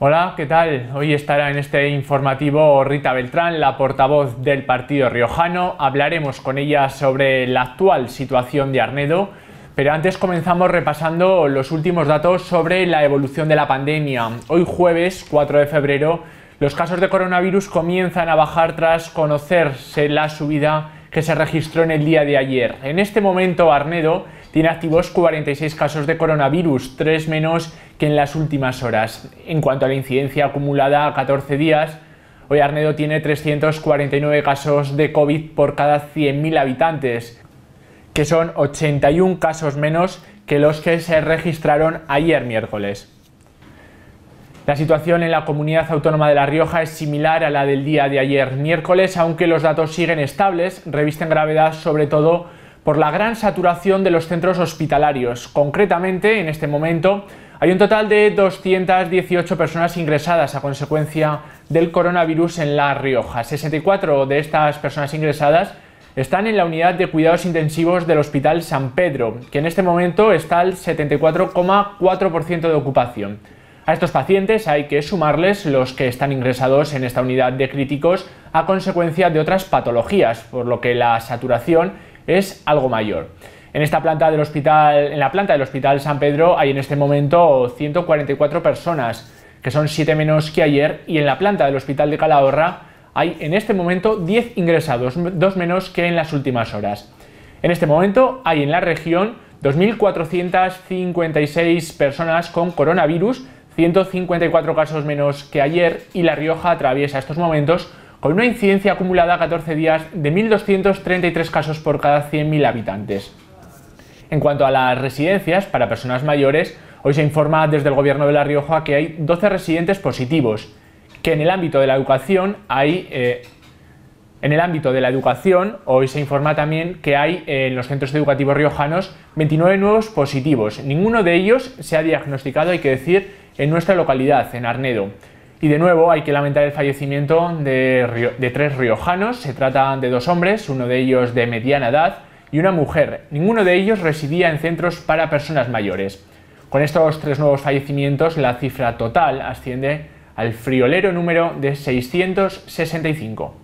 Hola, ¿qué tal? Hoy estará en este informativo Rita Beltrán, la portavoz del Partido Riojano. Hablaremos con ella sobre la actual situación de Arnedo, pero antes comenzamos repasando los últimos datos sobre la evolución de la pandemia. Hoy jueves 4 de febrero, los casos de coronavirus comienzan a bajar tras conocerse la subida que se registró en el día de ayer. En este momento, Arnedo tiene activos 46 casos de coronavirus, 3 menos que en las últimas horas. En cuanto a la incidencia acumulada a 14 días, hoy Arnedo tiene 349 casos de COVID por cada 100.000 habitantes, que son 81 casos menos que los que se registraron ayer miércoles. La situación en la comunidad autónoma de La Rioja es similar a la del día de ayer miércoles, aunque los datos siguen estables, revisten gravedad sobre todo por la gran saturación de los centros hospitalarios. Concretamente, en este momento, hay un total de 218 personas ingresadas a consecuencia del coronavirus en La Rioja. 64 de estas personas ingresadas están en la unidad de cuidados intensivos del Hospital San Pedro, que en este momento está al 74,4% de ocupación. A estos pacientes hay que sumarles los que están ingresados en esta unidad de críticos a consecuencia de otras patologías, por lo que la saturación es algo mayor. En esta planta del hospital, en la planta del Hospital San Pedro hay en este momento 144 personas, que son 7 menos que ayer, y en la planta del Hospital de Calahorra hay en este momento 10 ingresados, 2 menos que en las últimas horas. En este momento hay en la región 2.456 personas con coronavirus, 154 casos menos que ayer, y La Rioja atraviesa estos momentos con una incidencia acumulada a 14 días de 1.233 casos por cada 100.000 habitantes. En cuanto a las residencias para personas mayores, hoy se informa desde el Gobierno de La Rioja que hay 12 residentes positivos, que en el ámbito de la educación hay... Eh, en el ámbito de la educación, hoy se informa también que hay eh, en los centros educativos riojanos 29 nuevos positivos. Ninguno de ellos se ha diagnosticado, hay que decir, en nuestra localidad, en Arnedo. Y de nuevo hay que lamentar el fallecimiento de, tres riojanos. Se trata de dos hombres, uno de ellos de mediana edad y una mujer. Ninguno de ellos residía en centros para personas mayores. Con estos tres nuevos fallecimientos, la cifra total asciende al friolero número de 665.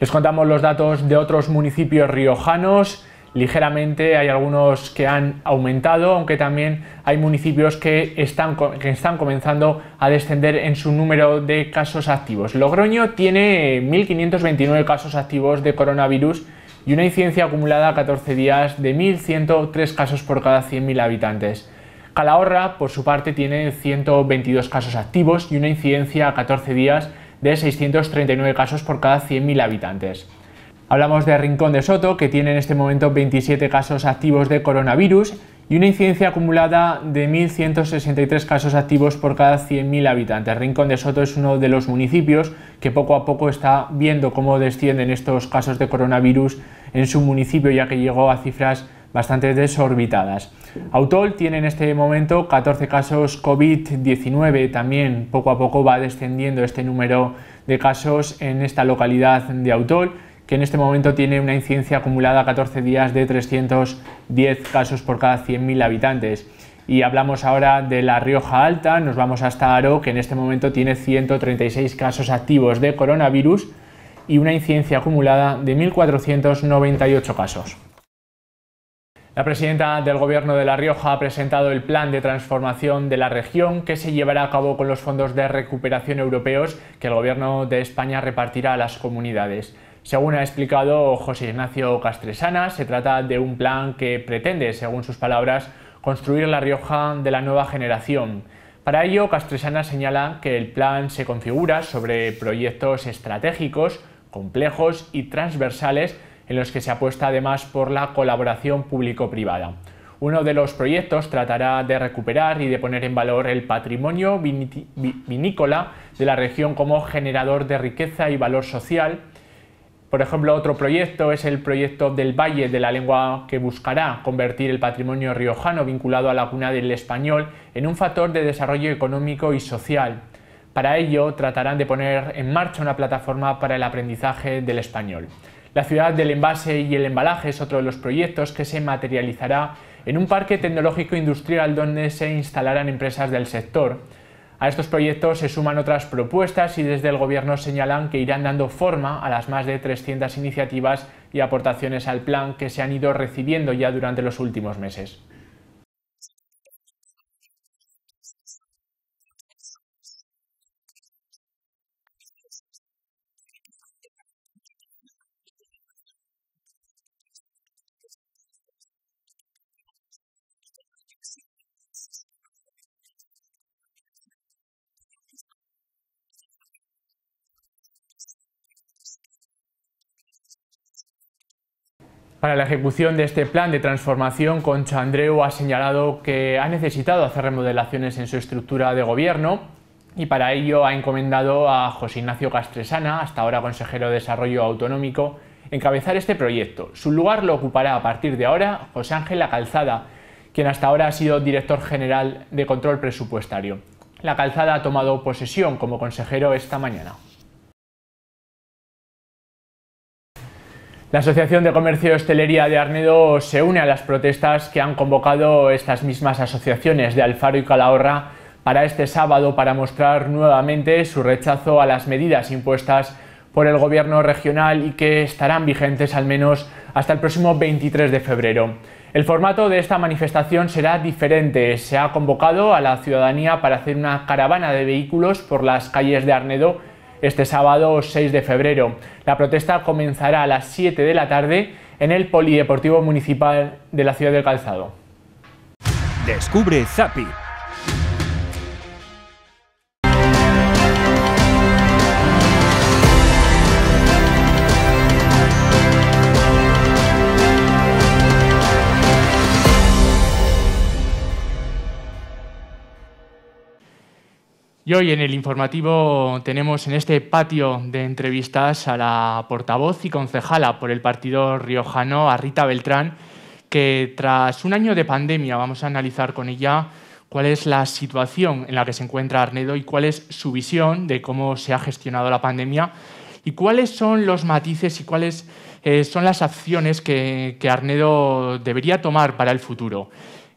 Les contamos los datos de otros municipios riojanos ligeramente, hay algunos que han aumentado, aunque también hay municipios que están, comenzando a descender en su número de casos activos. Logroño tiene 1.529 casos activos de coronavirus y una incidencia acumulada a 14 días de 1.103 casos por cada 100.000 habitantes. Calahorra, por su parte, tiene 122 casos activos y una incidencia a 14 días de 639 casos por cada 100.000 habitantes. Hablamos de Rincón de Soto, que tiene en este momento 27 casos activos de coronavirus y una incidencia acumulada de 1.163 casos activos por cada 100.000 habitantes. Rincón de Soto es uno de los municipios que poco a poco está viendo cómo descienden estos casos de coronavirus en su municipio, ya que llegó a cifras bastante desorbitadas. Autol tiene en este momento 14 casos COVID-19, también poco a poco va descendiendo este número de casos en esta localidad de Autol que en este momento tiene una incidencia acumulada 14 días de 310 casos por cada 100.000 habitantes. Y hablamos ahora de La Rioja Alta, nos vamos hasta Aro, que en este momento tiene 136 casos activos de coronavirus y una incidencia acumulada de 1.498 casos. La presidenta del Gobierno de La Rioja ha presentado el plan de transformación de la región que se llevará a cabo con los fondos de recuperación europeos que el Gobierno de España repartirá a las comunidades. Según ha explicado José Ignacio Castresana, se trata de un plan que pretende, según sus palabras, construir la Rioja de la nueva generación. Para ello, Castresana señala que el plan se configura sobre proyectos estratégicos, complejos y transversales en los que se apuesta además por la colaboración público-privada. Uno de los proyectos tratará de recuperar y de poner en valor el patrimonio vinícola de la región como generador de riqueza y valor social, por ejemplo, otro proyecto es el proyecto del Valle de la Lengua que buscará convertir el patrimonio riojano vinculado a la cuna del español en un factor de desarrollo económico y social. Para ello, tratarán de poner en marcha una plataforma para el aprendizaje del español. La ciudad del envase y el embalaje es otro de los proyectos que se materializará en un parque tecnológico industrial donde se instalarán empresas del sector. A estos proyectos se suman otras propuestas y desde el Gobierno señalan que irán dando forma a las más de 300 iniciativas y aportaciones al plan que se han ido recibiendo ya durante los últimos meses. Para la ejecución de este plan de transformación, Concha Andreu ha señalado que ha necesitado hacer remodelaciones en su estructura de gobierno y para ello ha encomendado a José Ignacio Castresana, hasta ahora consejero de Desarrollo Autonómico, encabezar este proyecto. Su lugar lo ocupará a partir de ahora José Ángel La Calzada, quien hasta ahora ha sido director general de Control Presupuestario. La Calzada ha tomado posesión como consejero esta mañana. La Asociación de Comercio y Hostelería de Arnedo se une a las protestas que han convocado estas mismas asociaciones de Alfaro y Calahorra para este sábado para mostrar nuevamente su rechazo a las medidas impuestas por el gobierno regional y que estarán vigentes al menos hasta el próximo 23 de febrero. El formato de esta manifestación será diferente. Se ha convocado a la ciudadanía para hacer una caravana de vehículos por las calles de Arnedo este sábado 6 de febrero. La protesta comenzará a las 7 de la tarde en el Polideportivo Municipal de la Ciudad del Calzado. Descubre Zapi Y hoy en el informativo tenemos en este patio de entrevistas a la portavoz y concejala por el partido riojano, a Rita Beltrán, que tras un año de pandemia vamos a analizar con ella cuál es la situación en la que se encuentra Arnedo y cuál es su visión de cómo se ha gestionado la pandemia y cuáles son los matices y cuáles eh, son las acciones que Arnedo debería tomar para el futuro.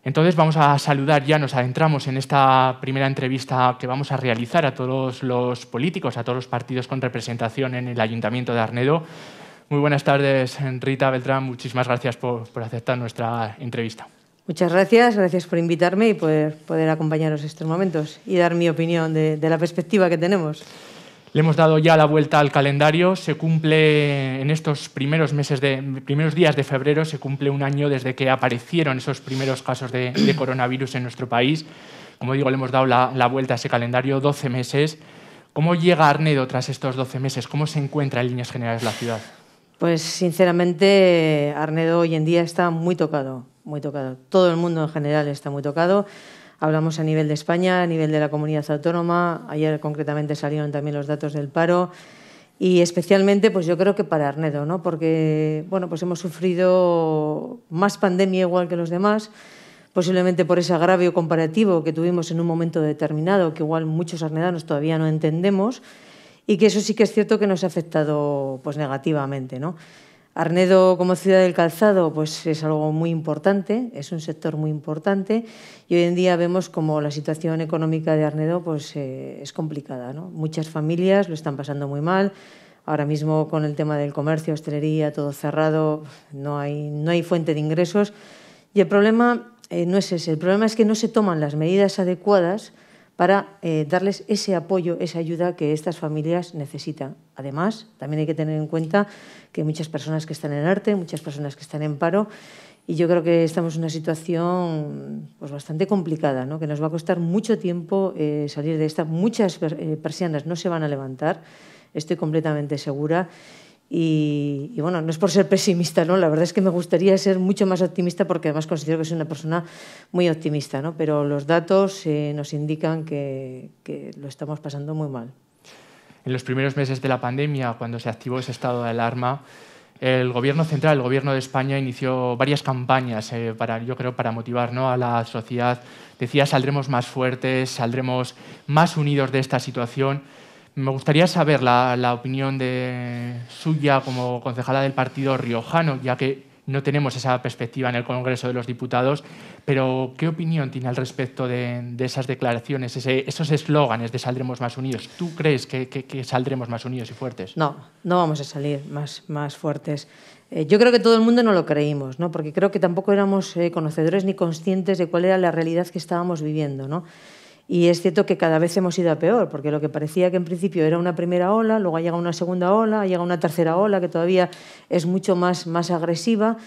Entonces vamos a saludar, ya nos adentramos en esta primera entrevista que vamos a realizar a todos los políticos, a todos los partidos con representación en el Ayuntamiento de Arnedo. Muy buenas tardes, Rita Beltrán, muchísimas gracias por, por aceptar nuestra entrevista. Muchas gracias, gracias por invitarme y poder, poder acompañaros estos momentos y dar mi opinión de, de la perspectiva que tenemos. Le hemos dado ya la vuelta al calendario. Se cumple en estos primeros meses de primeros días de febrero se cumple un año desde que aparecieron esos primeros casos de, coronavirus en nuestro país. Como digo, le hemos dado la, vuelta a ese calendario, 12 meses. ¿Cómo llega Arnedo tras estos 12 meses? ¿Cómo se encuentra en líneas generales la ciudad? Pues sinceramente, Arnedo hoy en día está muy tocado, muy tocado. Todo el mundo en general está muy tocado. Hablamos a nivel de España, a nivel de la comunidad autónoma. Ayer concretamente salieron también los datos del paro. Y especialmente, pues yo creo que para Arnedo, ¿no? porque bueno, pues hemos sufrido más pandemia igual que los demás, posiblemente por ese agravio comparativo que tuvimos en un momento determinado, que igual muchos arnedanos todavía no entendemos, y que eso sí que es cierto que nos ha afectado pues, negativamente. ¿no? Arnedo como ciudad del calzado pues es algo muy importante, es un sector muy importante y hoy en día vemos como la situación económica de Arnedo pues, eh, es complicada. Muchas familias lo están pasando muy mal. Ahora mismo con el tema del comercio, hostelería, todo cerrado, no hay, fuente de ingresos. Y el problema eh, no es ese, el problema es que no se toman las medidas adecuadas para eh, darles ese apoyo, esa ayuda que estas familias necesitan. Además, también hay que tener en cuenta que hay muchas personas que están en arte, muchas personas que están en paro, y yo creo que estamos en una situación pues, bastante complicada, ¿no? que nos va a costar mucho tiempo eh, salir de esta. Muchas eh, persianas no se van a levantar, estoy completamente segura. Y, bueno, no es por ser pesimista, ¿no? La verdad es que me gustaría ser mucho más optimista porque además considero que soy una persona muy optimista, ¿no? Pero los datos eh, nos indican que, lo estamos pasando muy mal. En los primeros meses de la pandemia, cuando se activó ese estado de alarma, el gobierno central, el gobierno de España, inició varias campañas, eh, para, yo creo, para motivar ¿no? a la sociedad. Decía, saldremos más fuertes, saldremos más unidos de esta situación. Me gustaría saber la, opinión de suya como concejala del Partido Riojano, ya que no tenemos esa perspectiva en el Congreso de los Diputados, pero ¿qué opinión tiene al respecto de, esas declaraciones, esos eslóganes de saldremos más unidos? ¿Tú crees que, saldremos más unidos y fuertes? No, no vamos a salir más, más fuertes. Eh, yo creo que todo el mundo no lo creímos, ¿no? porque creo que tampoco éramos eh, conocedores ni conscientes de cuál era la realidad que estábamos viviendo. ¿no? Y es cierto que cada vez hemos ido a peor, porque lo que parecía que en principio era una primera ola, luego ha una segunda ola, llega una tercera ola que todavía es mucho más, más agresiva.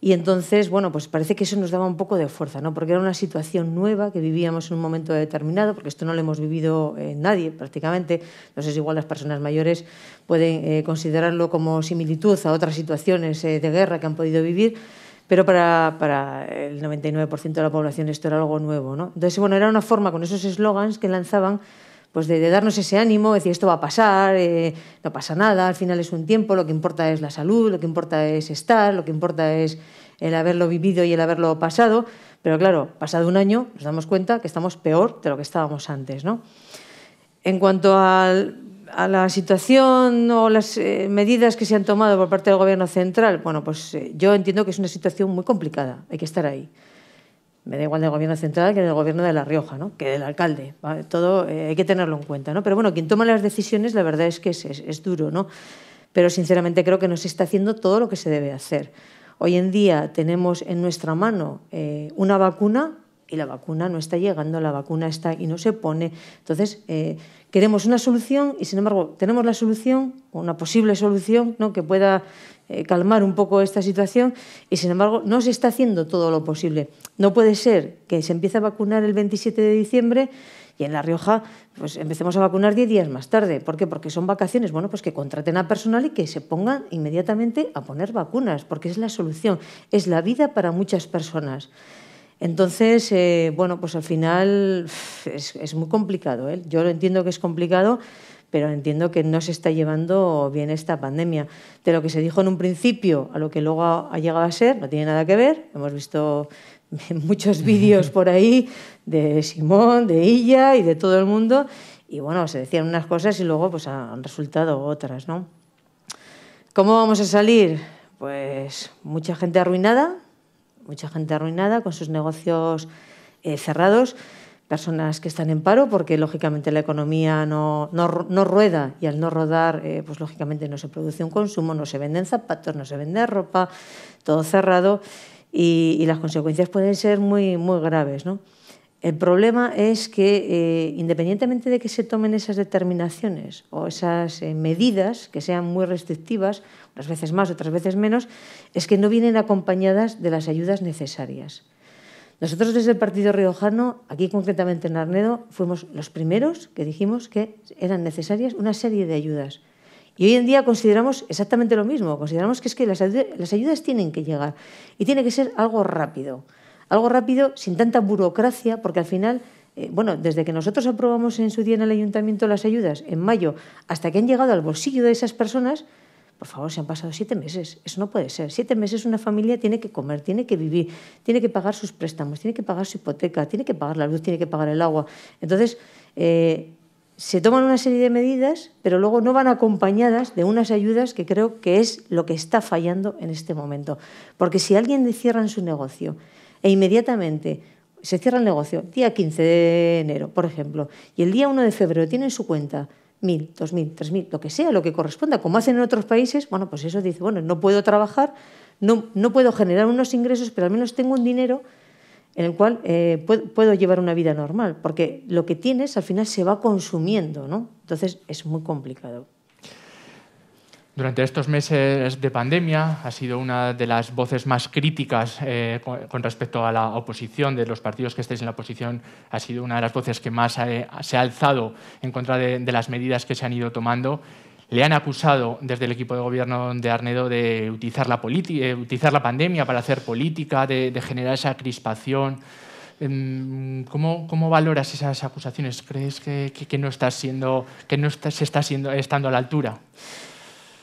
Y entonces, bueno, pues parece que eso nos daba un poco de fuerza, ¿no? Porque era una situación nueva que vivíamos en un momento determinado, porque esto no lo hemos vivido eh, nadie prácticamente. No sé si igual las personas mayores pueden eh, considerarlo como similitud a otras situaciones eh, de guerra que han podido vivir pero para, el 99% de la población esto era algo nuevo. ¿no? Entonces, bueno, era una forma con esos eslogans que lanzaban pues de, darnos ese ánimo, decir esto va a pasar, eh, no pasa nada, al final es un tiempo, lo que importa es la salud, lo que importa es estar, lo que importa es el haberlo vivido y el haberlo pasado, pero claro, pasado un año nos damos cuenta que estamos peor de lo que estábamos antes. ¿no? En cuanto al a la situación o las eh, medidas que se han tomado por parte del Gobierno central, bueno, pues eh, yo entiendo que es una situación muy complicada, hay que estar ahí. Me da igual del Gobierno central que del Gobierno de La Rioja, ¿no? que del alcalde, todo eh, hay que tenerlo en cuenta. Pero bueno, quien toma las decisiones, la verdad es que es, duro, ¿no? pero sinceramente creo que no se está haciendo todo lo que se debe hacer. Hoy en día tenemos en nuestra mano una vacuna y la vacuna no está llegando, la vacuna está y no se pone. Entonces, eh, queremos una solución y, sin embargo, tenemos la solución, una posible solución ¿no? que pueda eh, calmar un poco esta situación y, sin embargo, no se está haciendo todo lo posible. No puede ser que se empiece a vacunar el 27 de diciembre y en La Rioja pues empecemos a vacunar 10 días más tarde. ¿Por qué? Porque son vacaciones. Bueno, pues que contraten a personal y que se pongan inmediatamente a poner vacunas, porque es la solución, es la vida para muchas personas. Entonces, eh, bueno, pues al final es, muy complicado. ¿eh? Yo lo entiendo que es complicado, pero entiendo que no se está llevando bien esta pandemia. De lo que se dijo en un principio a lo que luego ha llegado a ser, no tiene nada que ver. Hemos visto muchos vídeos por ahí de Simón, de Illa y de todo el mundo. Y bueno, se decían unas cosas y luego pues han resultado otras, ¿no? ¿Cómo vamos a salir? Pues mucha gente arruinada, mucha gente arruinada con sus negocios eh, cerrados, personas que están en paro porque lógicamente la economía no, rueda y al no rodar, eh, pues lógicamente no se produce un consumo, no se venden zapatos, no se vende ropa, todo cerrado y, las consecuencias pueden ser muy, muy graves. ¿no? El problema es que, eh, independientemente de que se tomen esas determinaciones o esas eh, medidas que sean muy restrictivas, unas veces más, otras veces menos, es que no vienen acompañadas de las ayudas necesarias. Nosotros desde el Partido Riojano, aquí concretamente en Arnedo, fuimos los primeros que dijimos que eran necesarias una serie de ayudas. Y hoy en día consideramos exactamente lo mismo, consideramos que es que las ayudas tienen que llegar y tiene que ser algo rápido algo rápido, sin tanta burocracia, porque al final, eh, bueno, desde que nosotros aprobamos en su día en el ayuntamiento las ayudas, en mayo, hasta que han llegado al bolsillo de esas personas, por favor, se han pasado siete meses. Eso no puede ser. Siete meses una familia tiene que comer, tiene que vivir, tiene que pagar sus préstamos, tiene que pagar su hipoteca, tiene que pagar la luz, tiene que pagar el agua. Entonces, eh, se toman una serie de medidas, pero luego no van acompañadas de unas ayudas que creo que es lo que está fallando en este momento. Porque si alguien cierra en su negocio e inmediatamente se cierra el negocio, día 15 de enero, por ejemplo, y el día 1 de febrero tiene en su cuenta 1.000, 2.000, 3.000, lo que sea, lo que corresponda, como hacen en otros países, bueno, pues eso dice, bueno, no puedo trabajar, no, puedo generar unos ingresos, pero al menos tengo un dinero en el cual eh, puedo, llevar una vida normal, porque lo que tienes al final se va consumiendo, ¿no? Entonces es muy complicado. Durante estos meses de pandemia ha sido una de las voces más críticas eh, con respecto a la oposición, de los partidos que estáis en la oposición, ha sido una de las voces que más eh, se ha alzado en contra de, las medidas que se han ido tomando. Le han acusado desde el equipo de gobierno de Arnedo de utilizar la, eh, utilizar la pandemia para hacer política, de, generar esa crispación. Em, ¿Cómo, ¿Cómo, valoras esas acusaciones? ¿Crees que, que, no, estás siendo, que no se está siendo, estando a la altura?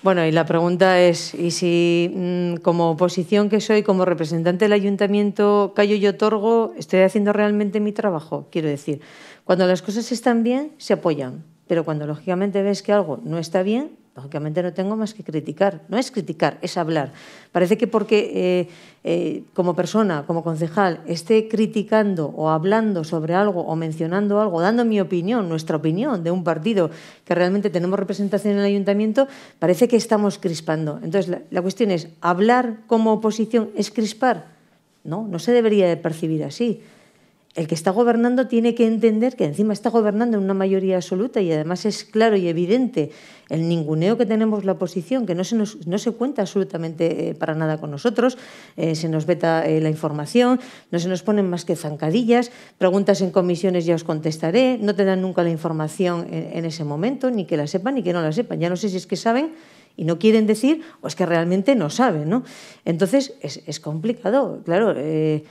Bueno, y la pregunta es, ¿y si mm, como oposición que soy, como representante del ayuntamiento, callo y otorgo, estoy haciendo realmente mi trabajo? Quiero decir, cuando las cosas están bien, se apoyan, pero cuando lógicamente ves que algo no está bien, lógicamente no tengo más que criticar. No es criticar, es hablar. Parece que porque eh, eh, como persona, como concejal, esté criticando o hablando sobre algo o mencionando algo, dando mi opinión, nuestra opinión de un partido que realmente tenemos representación en el ayuntamiento, parece que estamos crispando. Entonces, la, cuestión es, ¿hablar como oposición es crispar? No, no se debería percibir así el que está gobernando tiene que entender que encima está gobernando en una mayoría absoluta y además es claro y evidente el ninguneo que tenemos la oposición, que no se, no se cuenta absolutamente eh, para nada con nosotros, eh, se nos veta eh, la información, no se nos ponen más que zancadillas, preguntas en comisiones ya os contestaré, no te dan nunca la información en, ese momento, ni que la sepan ni que no la sepan, ya no sé si es que saben y no quieren decir o es que realmente no saben, ¿no? Entonces es, es complicado, claro. Eh,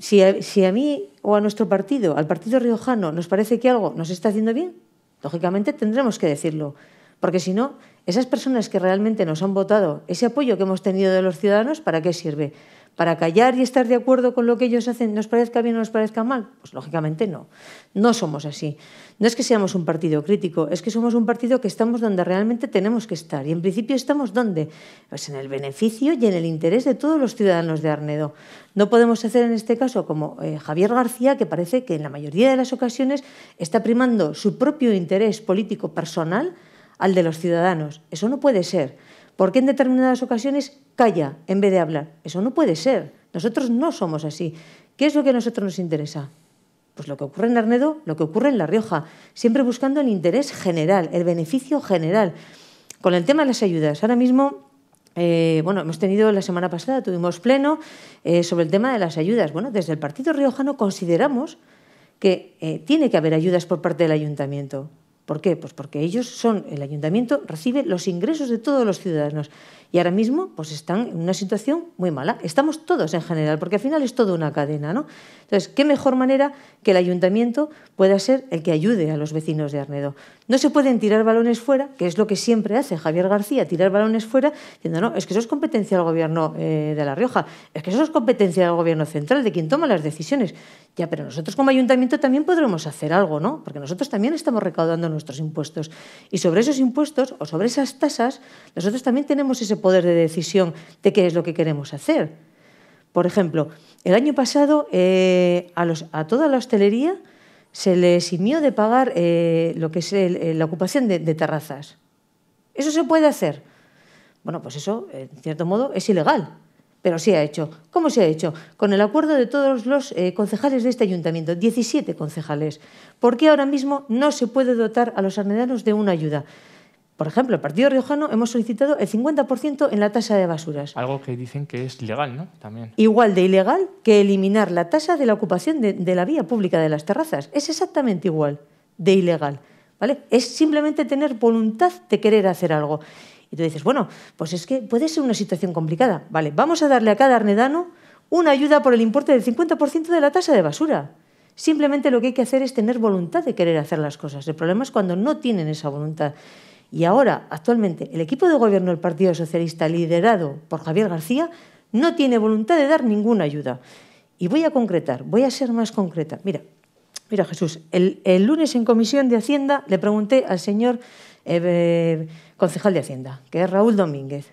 si a, mí o a nuestro partido, al partido riojano, nos parece que algo nos está haciendo bien, lógicamente tendremos que decirlo. Porque si no, esas personas que realmente nos han votado, ese apoyo que hemos tenido de los ciudadanos, ¿para qué sirve? ¿Para callar y estar de acuerdo con lo que ellos hacen, nos parezca bien o nos parezca mal? Pues lógicamente no. No somos así. No es que seamos un partido crítico, es que somos un partido que estamos donde realmente tenemos que estar. Y en principio estamos donde? Pues en el beneficio y en el interés de todos los ciudadanos de Arnedo. No podemos hacer en este caso como eh, Javier García, que parece que en la mayoría de las ocasiones está primando su propio interés político personal al de los ciudadanos. Eso no puede ser. ¿Por qué en determinadas ocasiones calla en vez de hablar? Eso no puede ser. Nosotros no somos así. ¿Qué es lo que a nosotros nos interesa? Pues lo que ocurre en Arnedo, lo que ocurre en La Rioja, siempre buscando el interés general, el beneficio general. Con el tema de las ayudas, ahora mismo eh, bueno, hemos tenido la semana pasada, tuvimos pleno eh, sobre el tema de las ayudas. Bueno, desde el Partido Riojano consideramos que eh, tiene que haber ayudas por parte del ayuntamiento. ¿Por qué? Pues porque ellos son, el ayuntamiento recibe los ingresos de todos los ciudadanos y ahora mismo pues están en una situación muy mala. Estamos todos en general, porque al final es toda una cadena. ¿no? Entonces, ¿qué mejor manera que el ayuntamiento pueda ser el que ayude a los vecinos de Arnedo? No se pueden tirar balones fuera, que es lo que siempre hace Javier García, tirar balones fuera, diciendo, no, es que eso es competencia del gobierno eh, de La Rioja, es que eso es competencia del gobierno central, de quien toma las decisiones. Ya, pero nosotros como ayuntamiento también podremos hacer algo, ¿no? Porque nosotros también estamos recaudando nuestros impuestos. Y sobre esos impuestos o sobre esas tasas, nosotros también tenemos ese poder de decisión de qué es lo que queremos hacer. Por ejemplo, el año pasado eh, a, toda la hostelería se le eximió de pagar eh, lo que es eh, la ocupación de, terrazas. ¿Eso se puede hacer? Bueno, pues eso, en cierto modo, es ilegal. Pero sí ha hecho. ¿Cómo se ha hecho? Con el acuerdo de todos los concejales de este ayuntamiento, 17 concejales. ¿Por qué ahora mismo no se puede dotar a los arnedanos de una ayuda? Por ejemplo, el Partido Riojano hemos solicitado el 50% en la tasa de basuras. Algo que dicen que es legal, ¿no? También. Igual de ilegal que eliminar la tasa de la ocupación de, la vía pública de las terrazas. Es exactamente igual de ilegal. ¿Vale? Es simplemente tener voluntad de querer hacer algo. Y tú dices, bueno, pues es que puede ser una situación complicada. Vale, vamos a darle a cada arnedano una ayuda por el importe del 50% de la tasa de basura. Simplemente lo que hay que hacer es tener voluntad de querer hacer las cosas. El problema es cuando no tienen esa voluntad. Y ahora, actualmente, el equipo de gobierno del Partido Socialista, liderado por Javier García, no tiene voluntad de dar ninguna ayuda. Y voy a concretar, voy a ser más concreta. Mira, mira Jesús, el, lunes en comisión de Hacienda le pregunté al señor eh, eh, concejal de Hacienda, que es Raúl Domínguez,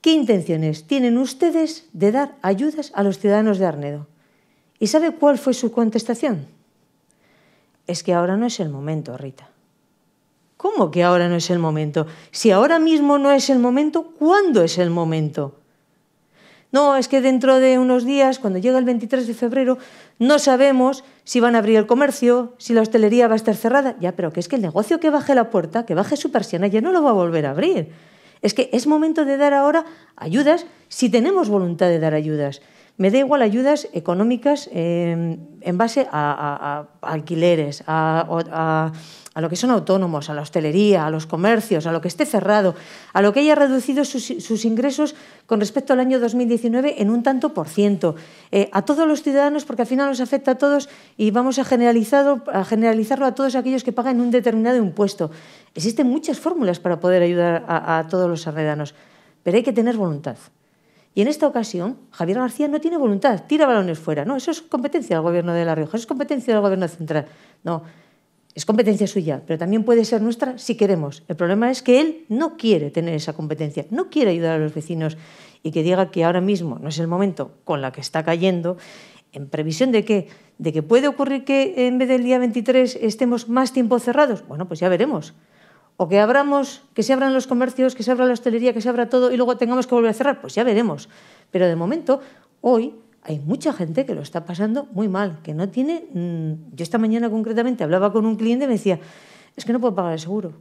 ¿qué intenciones tienen ustedes de dar ayudas a los ciudadanos de Arnedo? ¿Y sabe cuál fue su contestación? Es que ahora no es el momento, Rita. ¿Cómo que ahora no es el momento? Si ahora mismo no es el momento, ¿cuándo es el momento? No, es que dentro de unos días, cuando llega el 23 de febrero, no sabemos si van a abrir el comercio, si la hostelería va a estar cerrada. Ya, pero que es que el negocio que baje la puerta, que baje su persiana, ya no lo va a volver a abrir. Es que es momento de dar ahora ayudas si tenemos voluntad de dar ayudas. Me da igual ayudas económicas eh, en base a, alquileres, a a lo que son autónomos, a la hostelería, a los comercios, a lo que esté cerrado, a lo que haya reducido sus, ingresos con respecto al año 2019 en un tanto por ciento, eh, a todos los ciudadanos, porque al final nos afecta a todos y vamos a, a generalizarlo a todos aquellos que pagan un determinado impuesto. Existen muchas fórmulas para poder ayudar a, todos los arredanos, pero hay que tener voluntad. Y en esta ocasión, Javier García no tiene voluntad, tira balones fuera. No, eso es competencia del Gobierno de La Rioja, eso es competencia del Gobierno central. No, es competencia suya, pero también puede ser nuestra si queremos. El problema es que él no quiere tener esa competencia, no quiere ayudar a los vecinos y que diga que ahora mismo no es el momento con la que está cayendo, en previsión de qué? De que puede ocurrir que en vez del día 23 estemos más tiempo cerrados. Bueno, pues ya veremos. O que abramos, que se abran los comercios, que se abra la hostelería, que se abra todo y luego tengamos que volver a cerrar. Pues ya veremos. Pero de momento, hoy hay mucha gente que lo está pasando muy mal, que no tiene... Mm, yo esta mañana concretamente hablaba con un cliente y me decía, es que no puedo pagar el seguro,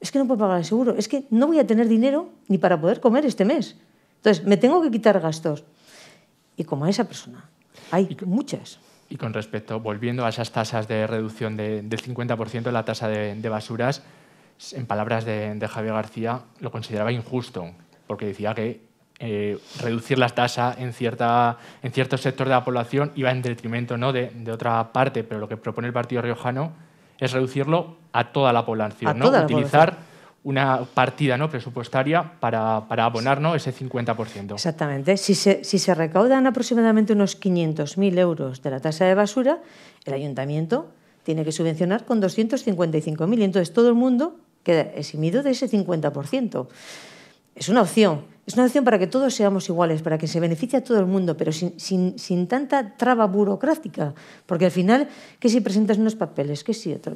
es que no puedo pagar el seguro, es que no voy a tener dinero ni para poder comer este mes. Entonces, me tengo que quitar gastos. Y como a esa persona, hay muchas. Y con respecto, volviendo a esas tasas de reducción del 50% de la tasa de, basuras, en palabras de Javier García, lo consideraba injusto, porque decía que eh, reducir las tasas en, cierta, en cierto sector de la población iba en detrimento ¿no? de, otra parte, pero lo que propone el Partido Riojano es reducirlo a toda la población, ¿no? utilizar una partida ¿no? presupuestaria para, para abonar ¿no? ese 50%. Exactamente. Si se, si se recaudan aproximadamente unos 500.000 euros de la tasa de basura, el ayuntamiento tiene que subvencionar con 255.000 y entonces todo el mundo queda eximido de ese 50%. Es una opción es una opción para que todos seamos iguales, para que se beneficie a todo el mundo, pero sin, sin, tanta traba burocrática. Porque al final, que si presentas unos papeles? que si otro?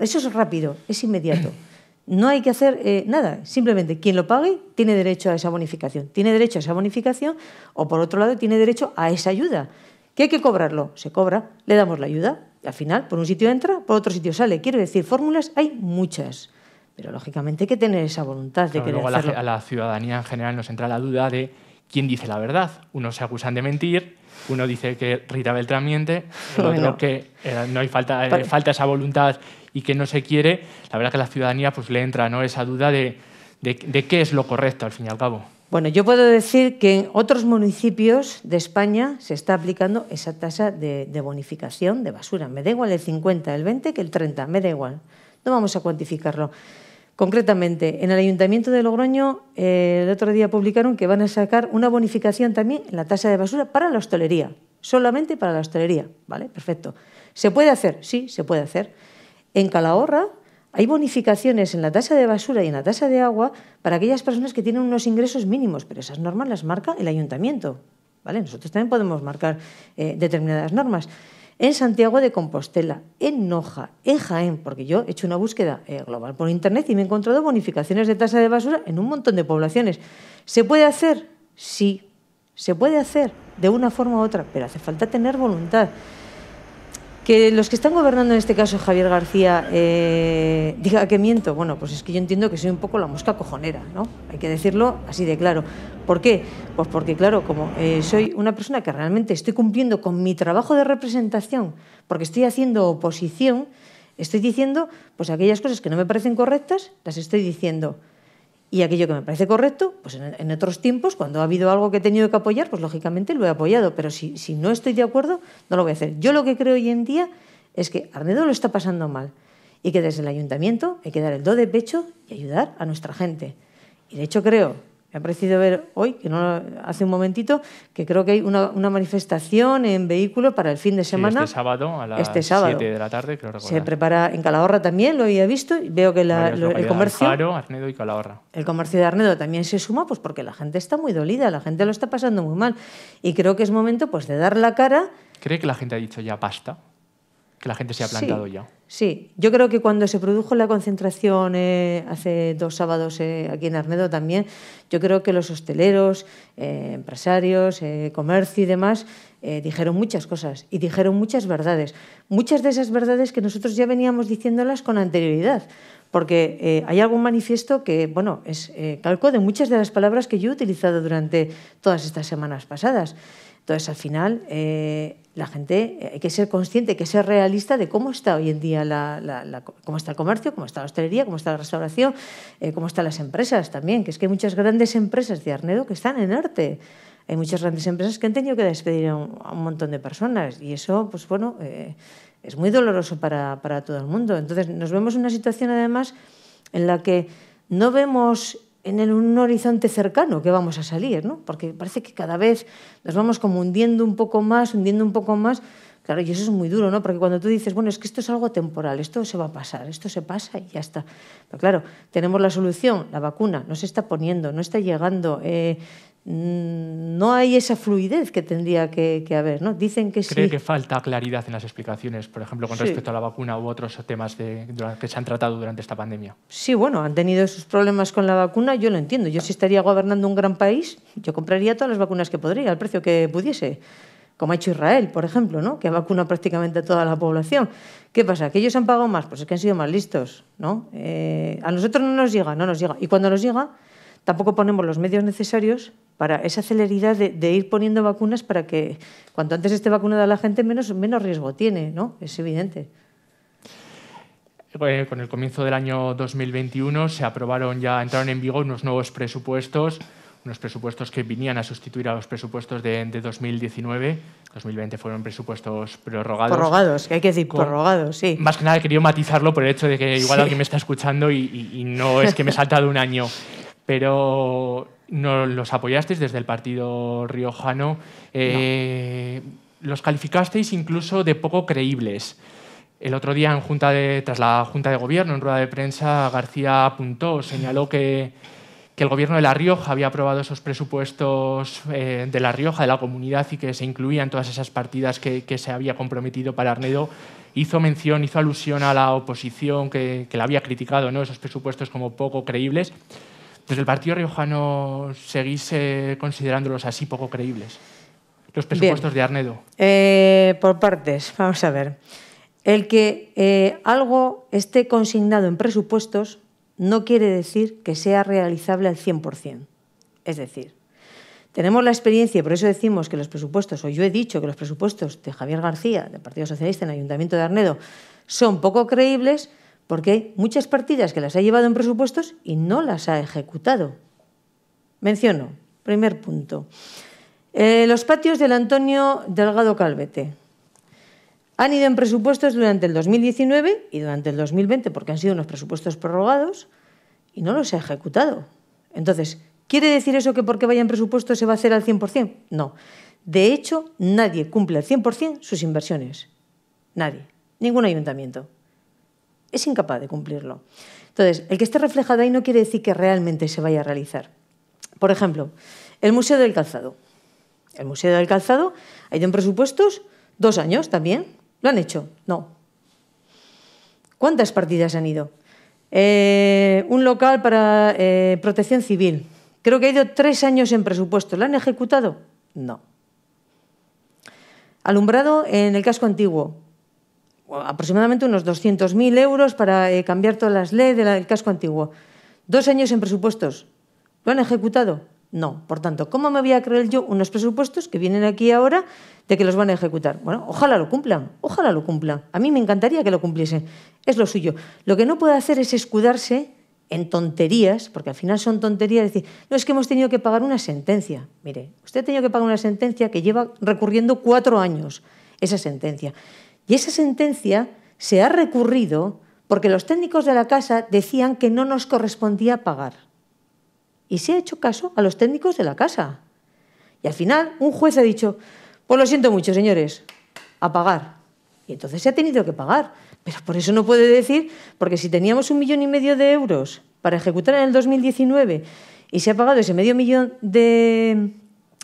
Eso es rápido, es inmediato. No hay que hacer eh, nada, simplemente quien lo pague tiene derecho a esa bonificación. Tiene derecho a esa bonificación o, por otro lado, tiene derecho a esa ayuda. ¿Qué hay que cobrarlo? Se cobra, le damos la ayuda, al final por un sitio entra, por otro sitio sale. Quiero decir, fórmulas hay muchas. Pero lógicamente hay que tener esa voluntad de que querer A la, a la ciudadanía en general nos entra la duda de quién dice la verdad. Unos se acusan de mentir, uno dice que Rita Beltrán miente, otro que eh, no hay falta, eh, falta esa voluntad y que no se quiere. La verdad que a la ciudadanía pues, le entra ¿no? esa duda de, de, qué es lo correcto al fin y al cabo. Bueno, yo puedo decir que en otros municipios de España se está aplicando esa tasa de, de, bonificación de basura. Me da igual el 50, el 20 que el 30, me da igual. No vamos a cuantificarlo. Concretamente, en el Ayuntamiento de Logroño eh, el otro día publicaron que van a sacar una bonificación también en la tasa de basura para la hostelería, solamente para la hostelería, ¿vale? Perfecto. ¿Se puede hacer? Sí, se puede hacer. En Calahorra hay bonificaciones en la tasa de basura y en la tasa de agua para aquellas personas que tienen unos ingresos mínimos, pero esas normas las marca el Ayuntamiento, ¿vale? Nosotros también podemos marcar eh, determinadas normas en Santiago de Compostela, en Noja, en Jaén, porque yo he hecho una búsqueda eh, global por Internet y me he encontrado bonificaciones de tasa de basura en un montón de poblaciones. ¿Se puede hacer? Sí, se puede hacer de una forma u otra, pero hace falta tener voluntad que los que están gobernando en este caso Javier García eh, diga que miento, bueno, pues es que yo entiendo que soy un poco la mosca cojonera, ¿no? Hay que decirlo así de claro. ¿Por qué? Pues porque, claro, como eh, soy una persona que realmente estoy cumpliendo con mi trabajo de representación, porque estoy haciendo oposición, estoy diciendo, pues aquellas cosas que no me parecen correctas, las estoy diciendo. Y aquello que me parece correcto, pues en, otros tiempos, cuando ha habido algo que he tenido que apoyar, pues lógicamente lo he apoyado. Pero si, si no estoy de acuerdo, no lo voy a hacer. Yo lo que creo hoy en día es que Arnedo lo está pasando mal y que desde el ayuntamiento hay que dar el do de pecho y ayudar a nuestra gente. Y de hecho creo me ha parecido ver hoy, que no hace un momentito, que creo que hay una, manifestación en vehículo para el fin de este semana. este sábado a las 7 este de la tarde, creo recordar. Se prepara en Calahorra también, lo había visto. Y veo que la, el comercio. Arnedo y Calahorra. El comercio de Arnedo también se suma, pues porque la gente está muy dolida, la gente lo está pasando muy mal. Y creo que es momento pues, de dar la cara. ¿Cree que la gente ha dicho ya basta? que la gente se ha plantado ya. Sí, yo creo que cuando se produjo la concentración eh, hace dos sábados eh, aquí en Arnedo también, yo creo que los hosteleros, eh, empresarios, comercio y demás dijeron muchas cosas y dijeron muchas verdades. Muchas de esas verdades que nosotros ya veníamos diciéndolas con anterioridad. Porque hay algún manifiesto que, bueno, es calco de muchas de las palabras que yo he utilizado durante todas estas semanas pasadas. Entonces, al final, eh, la gente eh, hay que ser consciente, hay que ser realista de cómo está hoy en día la, cómo está el comercio, cómo está la hostelería, cómo está la restauración, eh, cómo están las empresas también, que es que hay muchas grandes empresas de Arnedo que están en arte. Hay muchas grandes empresas que han tenido que despedir a un, montón de personas y eso, pues bueno, es muy doloroso para, para todo el mundo. Entonces, nos vemos en una situación además en la que no vemos en un horizonte cercano que vamos a salir, ¿no? Porque parece que cada vez nos vamos como hundiendo un poco más, hundiendo un poco más. Claro, y eso es muy duro, ¿no? Porque cuando tú dices, bueno, es que esto es algo temporal, esto se va a pasar, esto se pasa y ya está. Pero claro, tenemos la solución, la vacuna, no se está poniendo, no está llegando, eh, Mm, no hay esa fluidez que tendría que, haber. ¿no? Dicen que ¿Cree que falta claridad en las explicaciones, por ejemplo, con respecto a la vacuna u otros temas que se han tratado durante esta pandemia? Sí, bueno, han tenido sus problemas con la vacuna, yo lo entiendo. Yo si estaría gobernando un gran país, yo compraría todas las vacunas que podría, al precio que pudiese como ha hecho Israel, por ejemplo, ¿no? que vacuna prácticamente a toda la población. ¿Qué pasa? ¿Que ellos han pagado más? Pues es que han sido más listos. ¿no? Eh, a nosotros no nos llega, no nos llega. Y cuando nos llega, tampoco ponemos los medios necesarios para esa celeridad de, ir poniendo vacunas para que cuanto antes esté vacunada la gente, menos, menos riesgo tiene, ¿no? Es evidente. Eh, con el comienzo del año 2021 se aprobaron ya, entraron en vigor unos nuevos presupuestos, unos presupuestos que vinían a sustituir a los presupuestos de, 2019. 2020 fueron presupuestos prorrogados. Prorrogados, que hay que decir prorrogados, sí. Más que nada he matizarlo por el hecho de que igual alguien me está escuchando y, no es que me he saltado un año. Pero los apoyasteis desde el Partido Riojano, eh, los calificasteis incluso de poco creíbles. El otro día, en junta de, tras la Junta de Gobierno, en rueda de prensa, García apuntó, señaló que, el gobierno de La Rioja había aprobado esos presupuestos eh, de La Rioja, de la comunidad, y que se incluían todas esas partidas que, se había comprometido para Arnedo. Hizo mención, hizo alusión a la oposición que, que la había criticado, ¿no? esos presupuestos como poco creíbles. ¿Desde el Partido Riojano seguís considerándolos así poco creíbles? Los presupuestos de Arnedo. Eh, por partes, vamos a ver. El que eh, algo esté consignado en presupuestos no quiere decir que sea realizable al 100%. Es decir, tenemos la experiencia, por eso decimos que los presupuestos, o yo he dicho que los presupuestos de Javier García, del Partido Socialista en el Ayuntamiento de Arnedo, son poco creíbles porque hay muchas partidas que las ha llevado en presupuestos y no las ha ejecutado. Menciono, primer punto, eh, los patios del Antonio Delgado Calvete. Han ido en presupuestos durante el 2019 y durante el 2020 porque han sido unos presupuestos prorrogados y no los ha ejecutado. Entonces, ¿quiere decir eso que porque vaya en presupuesto se va a hacer al 100%? No. De hecho, nadie cumple al 100% sus inversiones. Nadie. Ningún ayuntamiento es incapaz de cumplirlo. Entonces, el que esté reflejado ahí no quiere decir que realmente se vaya a realizar. Por ejemplo, el Museo del Calzado. El Museo del Calzado ha ido en presupuestos dos años también. ¿Lo han hecho? No. ¿Cuántas partidas han ido? Eh, un local para eh, protección civil. Creo que ha ido tres años en presupuesto. ¿Lo han ejecutado? No. Alumbrado en el casco antiguo aproximadamente unos 200.000 euros para eh, cambiar todas las leyes del casco antiguo. Dos años en presupuestos. ¿Lo han ejecutado? No. Por tanto, ¿cómo me voy a creer yo unos presupuestos que vienen aquí ahora de que los van a ejecutar? Bueno, ojalá lo cumplan, ojalá lo cumplan. A mí me encantaría que lo cumpliesen. Es lo suyo. Lo que no puede hacer es escudarse en tonterías, porque al final son tonterías, decir, no es que hemos tenido que pagar una sentencia. Mire, usted ha tenido que pagar una sentencia que lleva recurriendo cuatro años, esa sentencia. Y esa sentencia se ha recurrido porque los técnicos de la casa decían que no nos correspondía pagar. Y se ha hecho caso a los técnicos de la casa. Y al final un juez ha dicho, pues lo siento mucho, señores, a pagar. Y entonces se ha tenido que pagar. Pero por eso no puede decir, porque si teníamos un millón y medio de euros para ejecutar en el 2019 y se ha pagado ese medio millón de,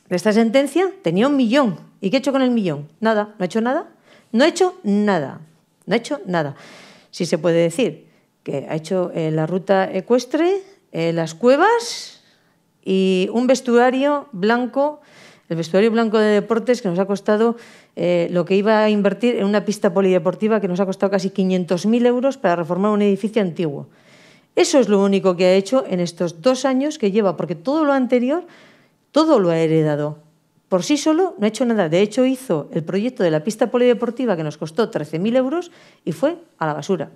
esta sentencia, tenía un millón. ¿Y qué ha hecho con el millón? Nada, no ha hecho nada. No ha hecho nada, no ha hecho nada. Si se puede decir que ha hecho eh, la ruta ecuestre, eh, las cuevas y un vestuario blanco, el vestuario blanco de deportes que nos ha costado eh, lo que iba a invertir en una pista polideportiva que nos ha costado casi 500.000 euros para reformar un edificio antiguo. Eso es lo único que ha hecho en estos dos años que lleva, porque todo lo anterior, todo lo ha heredado. Por sí solo no ha hecho nada. De hecho, hizo el proyecto de la pista polideportiva que nos costó 13.000 euros y fue a la basura.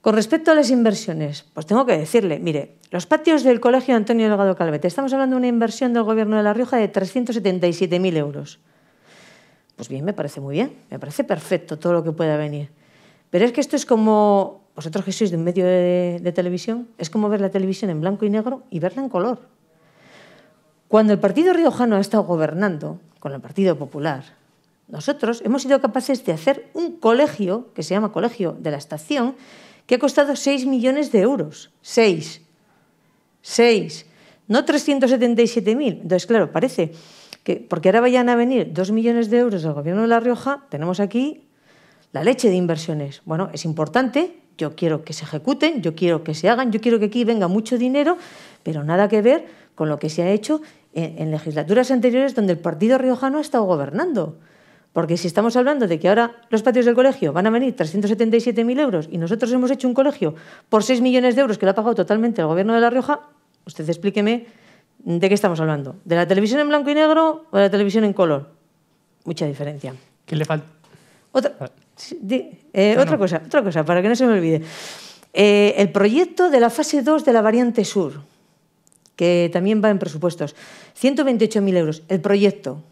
Con respecto a las inversiones, pues tengo que decirle, mire, los patios del Colegio Antonio Delgado Calvete, estamos hablando de una inversión del Gobierno de La Rioja de 377.000 euros. Pues bien, me parece muy bien, me parece perfecto todo lo que pueda venir. Pero es que esto es como, vosotros que sois de un medio de, de televisión, es como ver la televisión en blanco y negro y verla en color. Cuando el Partido Riojano ha estado gobernando con el Partido Popular, nosotros hemos sido capaces de hacer un colegio, que se llama Colegio de la Estación, que ha costado 6 millones de euros. 6. 6. No 377.000. Entonces, claro, parece que porque ahora vayan a venir 2 millones de euros del gobierno de La Rioja, tenemos aquí la leche de inversiones. Bueno, es importante, yo quiero que se ejecuten, yo quiero que se hagan, yo quiero que aquí venga mucho dinero, pero nada que ver con lo que se ha hecho en, legislaturas anteriores donde el Partido Riojano ha estado gobernando. Porque si estamos hablando de que ahora los patios del colegio van a venir 377.000 euros y nosotros hemos hecho un colegio por 6 millones de euros que lo ha pagado totalmente el gobierno de La Rioja, usted explíqueme de qué estamos hablando. ¿De la televisión en blanco y negro o de la televisión en color? Mucha diferencia. ¿Qué le falta? Eh, otra, cosa, otra cosa, para que no se me olvide. Eh, el proyecto de la fase 2 de la variante sur que también va en presupuestos. 128.000 euros. El proyecto,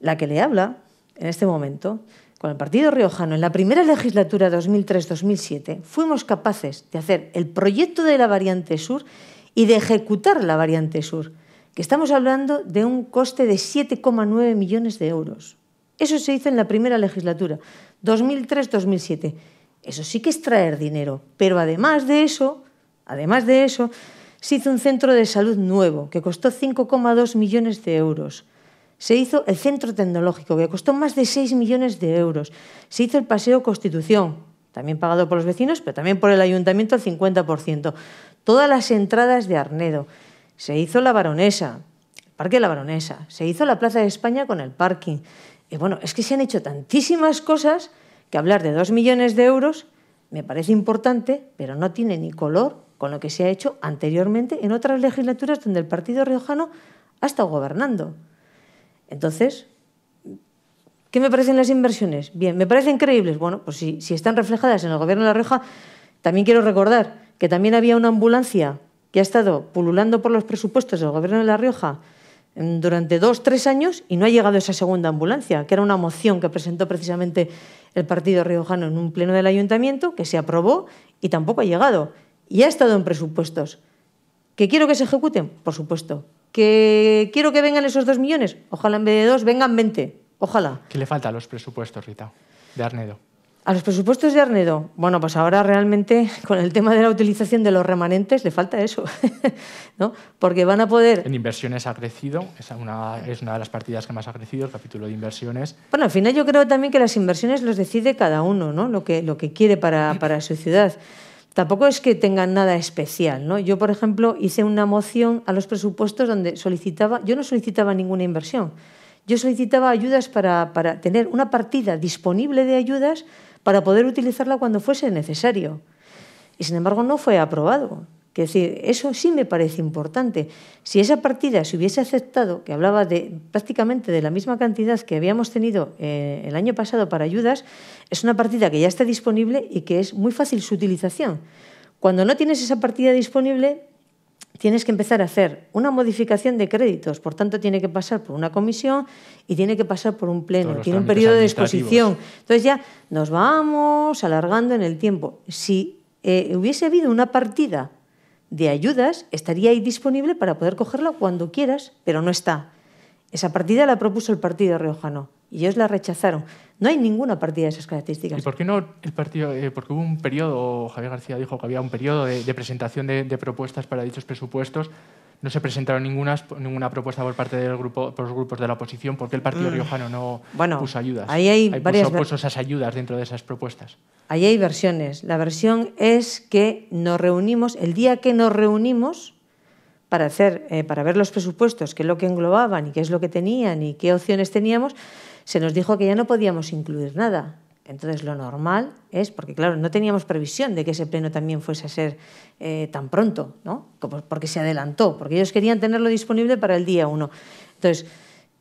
la que le habla en este momento, con el Partido Riojano, en la primera legislatura 2003-2007, fuimos capaces de hacer el proyecto de la variante sur y de ejecutar la variante sur, que estamos hablando de un coste de 7,9 millones de euros. Eso se hizo en la primera legislatura, 2003-2007. Eso sí que es traer dinero, pero además de eso, además de eso, se hizo un centro de salud nuevo que costó 5,2 millones de euros. Se hizo el centro tecnológico que costó más de 6 millones de euros. Se hizo el paseo Constitución, también pagado por los vecinos, pero también por el ayuntamiento al 50%. Todas las entradas de Arnedo. Se hizo la Baronesa, el Parque de la Baronesa. Se hizo la Plaza de España con el parking. Y bueno, es que se han hecho tantísimas cosas que hablar de 2 millones de euros me parece importante, pero no tiene ni color con lo que se ha hecho anteriormente en otras legislaturas donde el Partido Riojano ha estado gobernando. Entonces, ¿qué me parecen las inversiones? Bien, ¿me parecen creíbles? Bueno, pues si, si están reflejadas en el Gobierno de La Rioja, también quiero recordar que también había una ambulancia que ha estado pululando por los presupuestos del Gobierno de La Rioja mm, durante dos, tres años y no ha llegado esa segunda ambulancia, que era una moción que presentó precisamente el Partido Riojano en un pleno del ayuntamiento, que se aprobó y tampoco ha llegado y ha estado en presupuestos. ¿Que quiero que se ejecuten? Por supuesto. ¿Que quiero que vengan esos dos millones? Ojalá en vez de dos vengan 20. Ojalá. ¿Qué le falta a los presupuestos, Rita, de Arnedo? A los presupuestos de Arnedo, bueno, pues ahora realmente con el tema de la utilización de los remanentes le falta eso, ¿no? Porque van a poder... En inversiones ha crecido, es una, de las partidas que más ha crecido, el capítulo de inversiones. Bueno, al final yo creo también que las inversiones los decide cada uno, ¿no? Lo que, quiere para su ciudad tampoco es que tengan nada especial. ¿no? Yo, por ejemplo, hice una moción a los presupuestos donde solicitaba, yo no solicitaba ninguna inversión, yo solicitaba ayudas para, para tener una partida disponible de ayudas para poder utilizarla cuando fuese necesario. Y sin embargo no fue aprobado. Es decir, eso sí me parece importante. Si esa partida se hubiese aceptado, que hablaba de prácticamente de la misma cantidad que habíamos tenido eh, el año pasado para ayudas, es una partida que ya está disponible y que es muy fácil su utilización. Cuando no tienes esa partida disponible, tienes que empezar a hacer una modificación de créditos, por tanto tiene que pasar por una comisión y tiene que pasar por un pleno, tiene un periodo de exposición. Entonces ya nos vamos alargando en el tiempo. Si eh, hubiese habido una partida de ayudas estaría ahí disponible para poder cogerla cuando quieras, pero no está. Esa partida la propuso el Partido Riojano y ellos la rechazaron. No hay ninguna partida de esas características. ¿Y por qué no el partido? Eh, porque hubo un periodo, Javier García dijo que había un periodo de, presentación de propuestas para dichos presupuestos no se presentaron ninguna, ninguna propuesta por parte del grupo, por los grupos de la oposición, porque el Partido mm. Riojano no puso ayudas. Ahí hay varias puso, esas ayudas dentro de esas propuestas. Ahí hay versiones. La versión es que nos reunimos, el día que nos reunimos para, hacer, eh, para ver los presupuestos, qué es lo que englobaban y qué es lo que tenían y qué opciones teníamos, se nos dijo que ya no podíamos incluir nada entonces lo normal es, porque claro, no teníamos previsión de que ese pleno también fuese a ser eh, tan pronto, ¿no? porque se adelantó, porque ellos querían tenerlo disponible para el día 1. Entonces,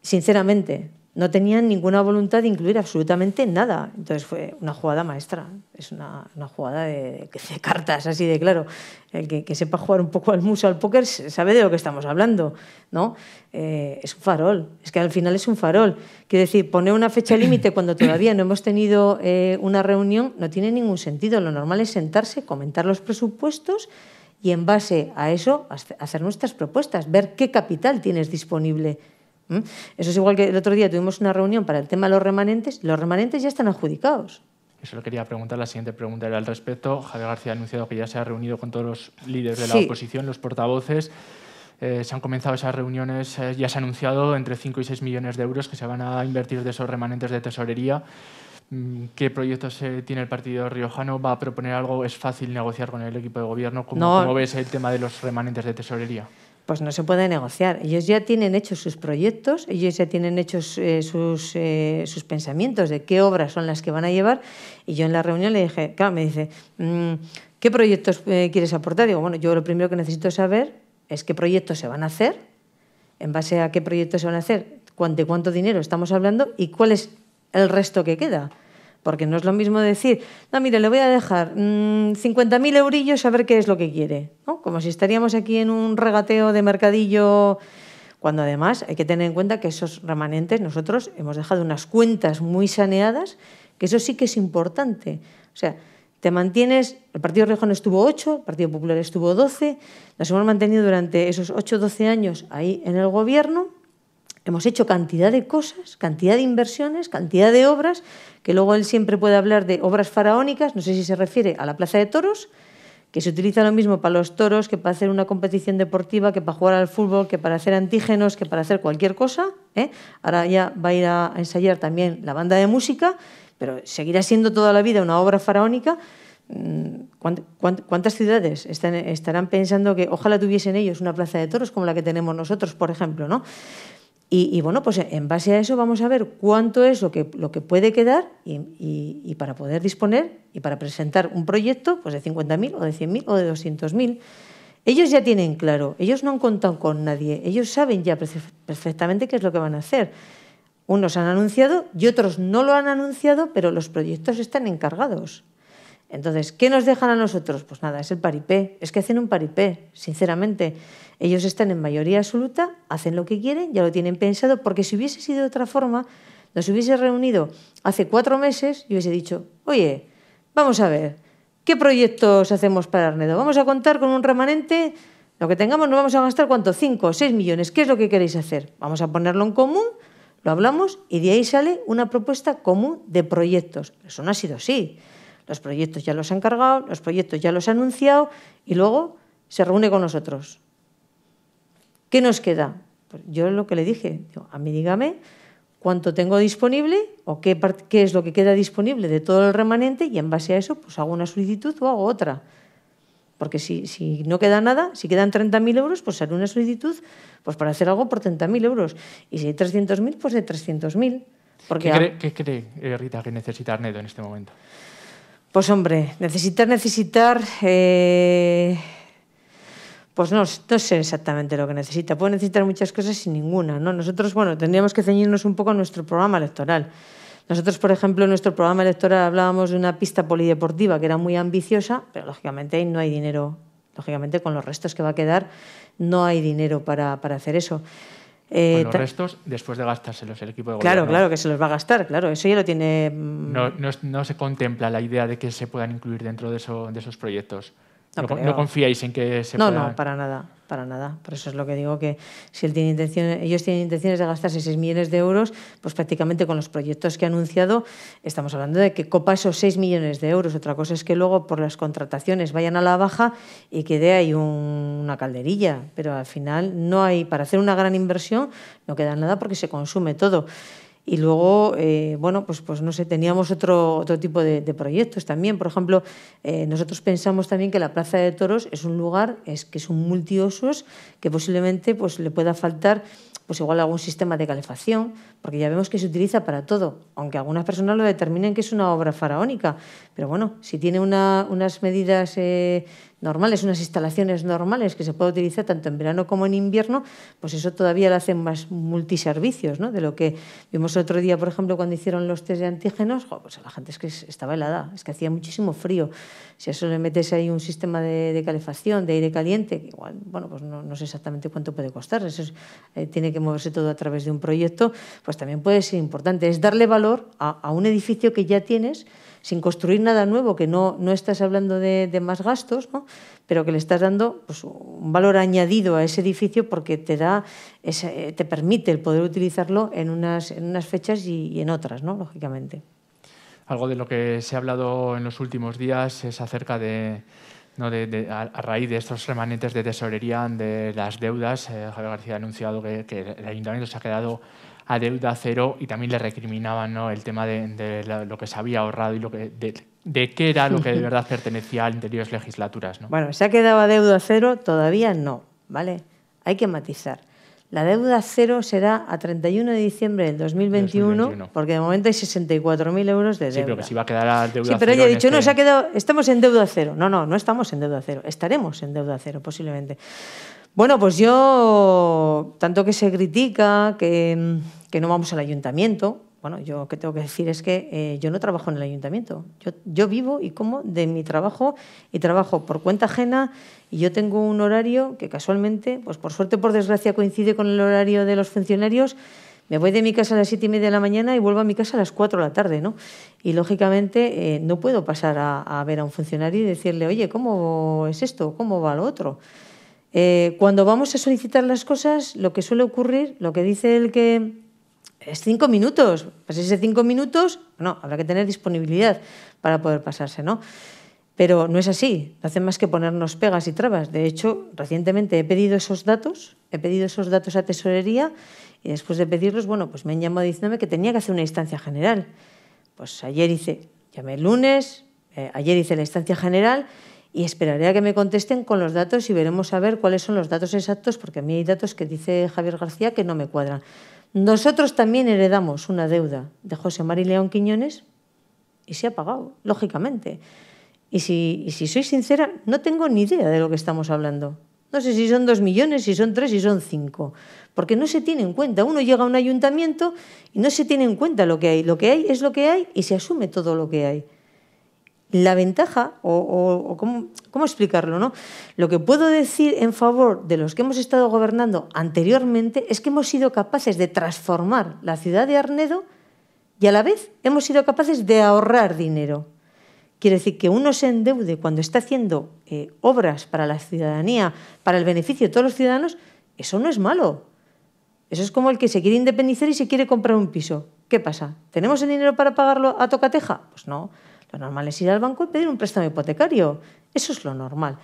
sinceramente, no tenían ninguna voluntad de incluir absolutamente nada. Entonces fue una jugada maestra, es una, jugada de, de, cartas, así de claro. El que, que, sepa jugar un poco al muso, al póker, sabe de lo que estamos hablando, ¿no? Eh, es un farol, es que al final es un farol. Quiero decir, poner una fecha límite cuando todavía no hemos tenido eh, una reunión no tiene ningún sentido. Lo normal es sentarse, comentar los presupuestos y en base a eso hacer nuestras propuestas, ver qué capital tienes disponible ¿Mm? Eso es igual que el otro día tuvimos una reunión para el tema de los remanentes, los remanentes ya están adjudicados. Eso lo quería preguntar. La siguiente pregunta era al respecto. Javier García ha anunciado que ya se ha reunido con todos los líderes de la oposición, los portavoces. Eh, se han comenzado esas reuniones, eh, ya se ha anunciado entre 5 y 6 millones de euros que se van a invertir de esos remanentes de tesorería. Mm, ¿Qué proyectos eh, tiene el partido riojano? ¿Va a proponer algo? ¿Es fácil negociar con el equipo de gobierno? ¿cómo ves el tema de los remanentes de tesorería? pues no se puede negociar. Ellos ya tienen hechos sus proyectos, ellos ya tienen hechos eh, eh, sus, pensamientos de qué obras son las que van a llevar. Y yo en la reunión le dije, claro, me dice, mm, ¿qué proyectos eh, quieres aportar? Digo, bueno, yo lo primero que necesito saber es qué proyectos se van a hacer, en base a qué proyectos se van a hacer, de cuánto dinero estamos hablando y cuál es el resto que queda. Porque no es lo mismo decir, no, mire, le voy a dejar 50.000 mm, eurillos a ver qué es lo que quiere. ¿no? Como si estaríamos aquí en un regateo de mercadillo, cuando además hay que tener en cuenta que esos remanentes, nosotros hemos dejado unas cuentas muy saneadas, que eso sí que es importante. O sea, te mantienes, el Partido Rejón estuvo 8, el Partido Popular estuvo 12, nos hemos mantenido durante esos 8-12 años ahí en el gobierno Hemos hecho cantidad de cosas, cantidad de inversiones, cantidad de obras, que luego él siempre puede hablar de obras faraónicas, no sé si se refiere a la Plaza de Toros, que se utiliza lo mismo para los toros que para hacer una competición deportiva, que para jugar al fútbol, que para hacer antígenos, que para hacer cualquier cosa. ¿eh? Ahora ya va a ir a ensayar también la banda de música, pero seguirá siendo toda la vida una obra faraónica. Mm, ¿Cuántas ciudades estarán pensando que ojalá tuviesen ellos una plaza de toros como la que tenemos nosotros, por ejemplo? ¿no? Y, bueno, pues en base a eso vamos a ver cuánto es lo que, lo que puede quedar y, para poder disponer y para presentar un proyecto pues de 50.000 o de 100.000 o de 200.000. Ellos ya tienen claro, ellos no han contado con nadie, ellos saben ya perfectamente qué es lo que van a hacer. Unos han anunciado y otros no lo han anunciado, pero los proyectos están encargados. Entonces, ¿qué nos dejan a nosotros? Pues nada, es el paripé. Es que hacen un paripé, sinceramente. Ellos están en mayoría absoluta, hacen lo que quieren, ya lo tienen pensado, porque si hubiese sido de otra forma, nos hubiese reunido hace cuatro meses y hubiese dicho, oye, vamos a ver, ¿qué proyectos hacemos para Arnedo? Vamos a contar con un remanente, lo que tengamos no vamos a gastar cuánto, cinco, seis millones, ¿qué es lo que queréis hacer? Vamos a ponerlo en común, lo hablamos y de ahí sale una propuesta común de proyectos. Eso no ha sido así. Los proyectos ya los ha encargado, los proyectos ya los ha anunciado y luego se reúne con nosotros. ¿Qué nos queda? Yo pues yo lo que le dije, a mí dígame cuánto tengo disponible o qué, es lo que queda disponible de todo el remanente y en base a eso pues hago una solicitud o hago otra. Porque si, no queda nada, si quedan 30.000 euros, pues sale una solicitud pues para hacer algo por 30.000 euros. Y si hay 300.000, pues de 300.000. Porque ¿Qué, cree, eh, Rita que necesita Arnedo en este momento? Pues hombre, necesitar, necesitar... Eh, pues no, no sé exactamente lo que necesita. Puede necesitar muchas cosas sin ninguna. ¿no? Nosotros, bueno, tendríamos que ceñirnos un poco a nuestro programa electoral. Nosotros, por ejemplo, en nuestro programa electoral hablábamos de una pista polideportiva que era muy ambiciosa, pero lógicamente ahí no hay dinero. Lógicamente, con los restos que va a quedar, no hay dinero para, para hacer eso. Eh, los restos después de gastárselos el equipo de gobierno. Claro, claro, que se los va a gastar, claro, eso ya lo tiene... Mm. No, no, se contempla la idea de que se puedan incluir dentro de, esos proyectos. No, confíais confiáis en que se puedan... No, no, para nada para nada. Por eso es lo que digo que si él tiene ellos tienen intenciones de gastarse 6 millones de euros, pues prácticamente con los proyectos que ha anunciado estamos hablando de que copa esos 6 millones de euros. Otra cosa es que luego por las contrataciones vayan a la baja y quede ahí una calderilla, pero al final no hay, para hacer una gran inversión no queda nada porque se consume todo. Y luego, eh, bueno, pues, pues no sé, teníamos otro, otro tipo de, proyectos también. Por ejemplo, eh, nosotros pensamos también que la Plaza de Toros es un lugar, es que es un multiosos, que posiblemente pues, le pueda faltar pues igual algún sistema de calefacción, porque ya vemos que se utiliza para todo, aunque algunas personas lo determinen que es una obra faraónica. Pero bueno, si tiene unas medidas eh, normales, unas instalaciones normales que se puede utilizar tanto en verano como en invierno, pues eso todavía lo hacen más multiservicios, ¿no? De lo que vimos otro día, por ejemplo, cuando hicieron los test de antígenos, pues la gente es que estaba helada, es que hacía muchísimo frío. Si a eso le metes ahí un sistema de, calefacción, de aire caliente, que igual, bueno, pues no, sé exactamente cuánto puede costar, eso eh, tiene que moverse todo a través de un proyecto, pues también puede ser importante. Es darle valor a un edificio que ya tienes, sin construir nada nuevo, que no, no estás hablando de, más gastos, ¿no? pero que le estás dando pues, un valor añadido a ese edificio porque te, da te permite el poder utilizarlo en unas, en unas fechas y, en otras, ¿no? lógicamente. Algo de lo que se ha hablado en los últimos días es acerca de, a, raíz de estos remanentes de tesorería de las deudas, eh, Javier García ha anunciado que, el ayuntamiento se ha quedado a deuda cero y también le recriminaban el tema de, lo que se había ahorrado y lo que, de, qué era lo que de verdad pertenecía a anteriores legislaturas. ¿no? Bueno, se ha quedado a deuda cero, todavía no, ¿vale? Hay que matizar. La deuda cero será a 31 de diciembre del 2021, porque de momento hay 64.000 euros de deuda. Sí, pero que si va a quedar a deuda sí, pero ella dicho, no, este se ha quedado, estamos en deuda cero. No, no, no estamos en deuda cero. Estaremos en deuda cero, posiblemente. Bueno, pues yo, tanto que se critica, que, no vamos al ayuntamiento, bueno, yo que tengo que decir es que eh, yo no trabajo en el ayuntamiento. Yo, vivo y como de mi trabajo y trabajo por cuenta ajena y yo tengo un horario que casualmente, pues por suerte por desgracia coincide con el horario de los funcionarios. Me voy de mi casa a las siete y media de la mañana y vuelvo a mi casa a las cuatro de la tarde, ¿no? Y lógicamente eh, no puedo pasar a, a ver a un funcionario y decirle, oye, ¿cómo es esto? ¿Cómo va lo otro? Eh, cuando vamos a solicitar las cosas, lo que suele ocurrir, lo que dice el que es cinco minutos. Pues ese cinco minutos, bueno, habrá que tener disponibilidad para poder pasarse, ¿no? Pero no es así, no hacen más que ponernos pegas y trabas. De hecho, recientemente he pedido esos datos, he pedido esos datos a tesorería y después de pedirlos, bueno, pues me han llamado diciéndome que tenía que hacer una instancia general. Pues ayer hice, llamé el lunes, eh, ayer hice la instancia general y esperaré a que me contesten con los datos y veremos a ver cuáles son los datos exactos, porque a mí hay datos que dice Javier García que no me cuadran. Nosotros también heredamos una deuda de José María León Quiñones y se ha pagado, lógicamente. Y si, y si soy sincera, no tengo ni idea de lo que estamos hablando. No sé si son dos millones, si son tres, si son cinco, porque no se tiene en cuenta. Uno llega a un ayuntamiento y no se tiene en cuenta lo que hay. Lo que hay es lo que hay y se asume todo lo que hay. La ventaja, o, cómo, explicarlo, ¿no? Lo que puedo decir en favor de los que hemos estado gobernando anteriormente es que hemos sido capaces de transformar la ciudad de Arnedo y a la vez hemos sido capaces de ahorrar dinero. Quiere decir que uno se endeude cuando está haciendo eh, obras para la ciudadanía, para el beneficio de todos los ciudadanos, eso no es malo. Eso es como el que se quiere independizar y se quiere comprar un piso. ¿Qué pasa? ¿Tenemos el dinero para pagarlo a tocateja? Pues no. Lo normal es ir al banco y pedir un préstamo hipotecario. Eso es lo normal.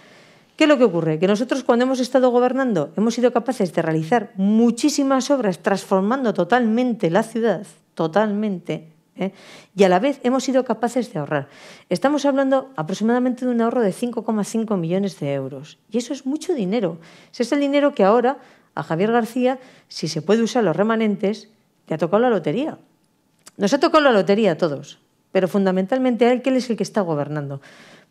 ¿Qué es lo que ocurre? Que nosotros cuando hemos estado gobernando hemos sido capaces de realizar muchísimas obras transformando totalmente la ciudad, totalmente, ¿eh? y a la vez hemos sido capaces de ahorrar. Estamos hablando aproximadamente de un ahorro de 5,5 millones de euros, y eso es mucho dinero. Ese es el dinero que ahora a Javier García, si se puede usar los remanentes, le ha tocado la lotería. Nos ha tocado la lotería a todos, pero fundamentalmente a él, que él es el que está gobernando.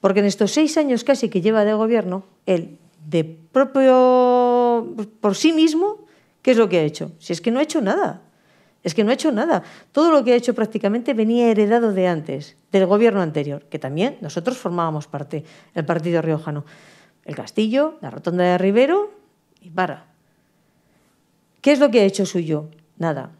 Porque en estos seis años casi que lleva de gobierno, él, de propio, por sí mismo, ¿qué es lo que ha hecho? Si es que no ha hecho nada. Es que no ha hecho nada. Todo lo que ha hecho prácticamente venía heredado de antes, del gobierno anterior, que también nosotros formábamos parte, el Partido Riojano. El Castillo, la Rotonda de Rivero y para. ¿Qué es lo que ha hecho suyo? Nada.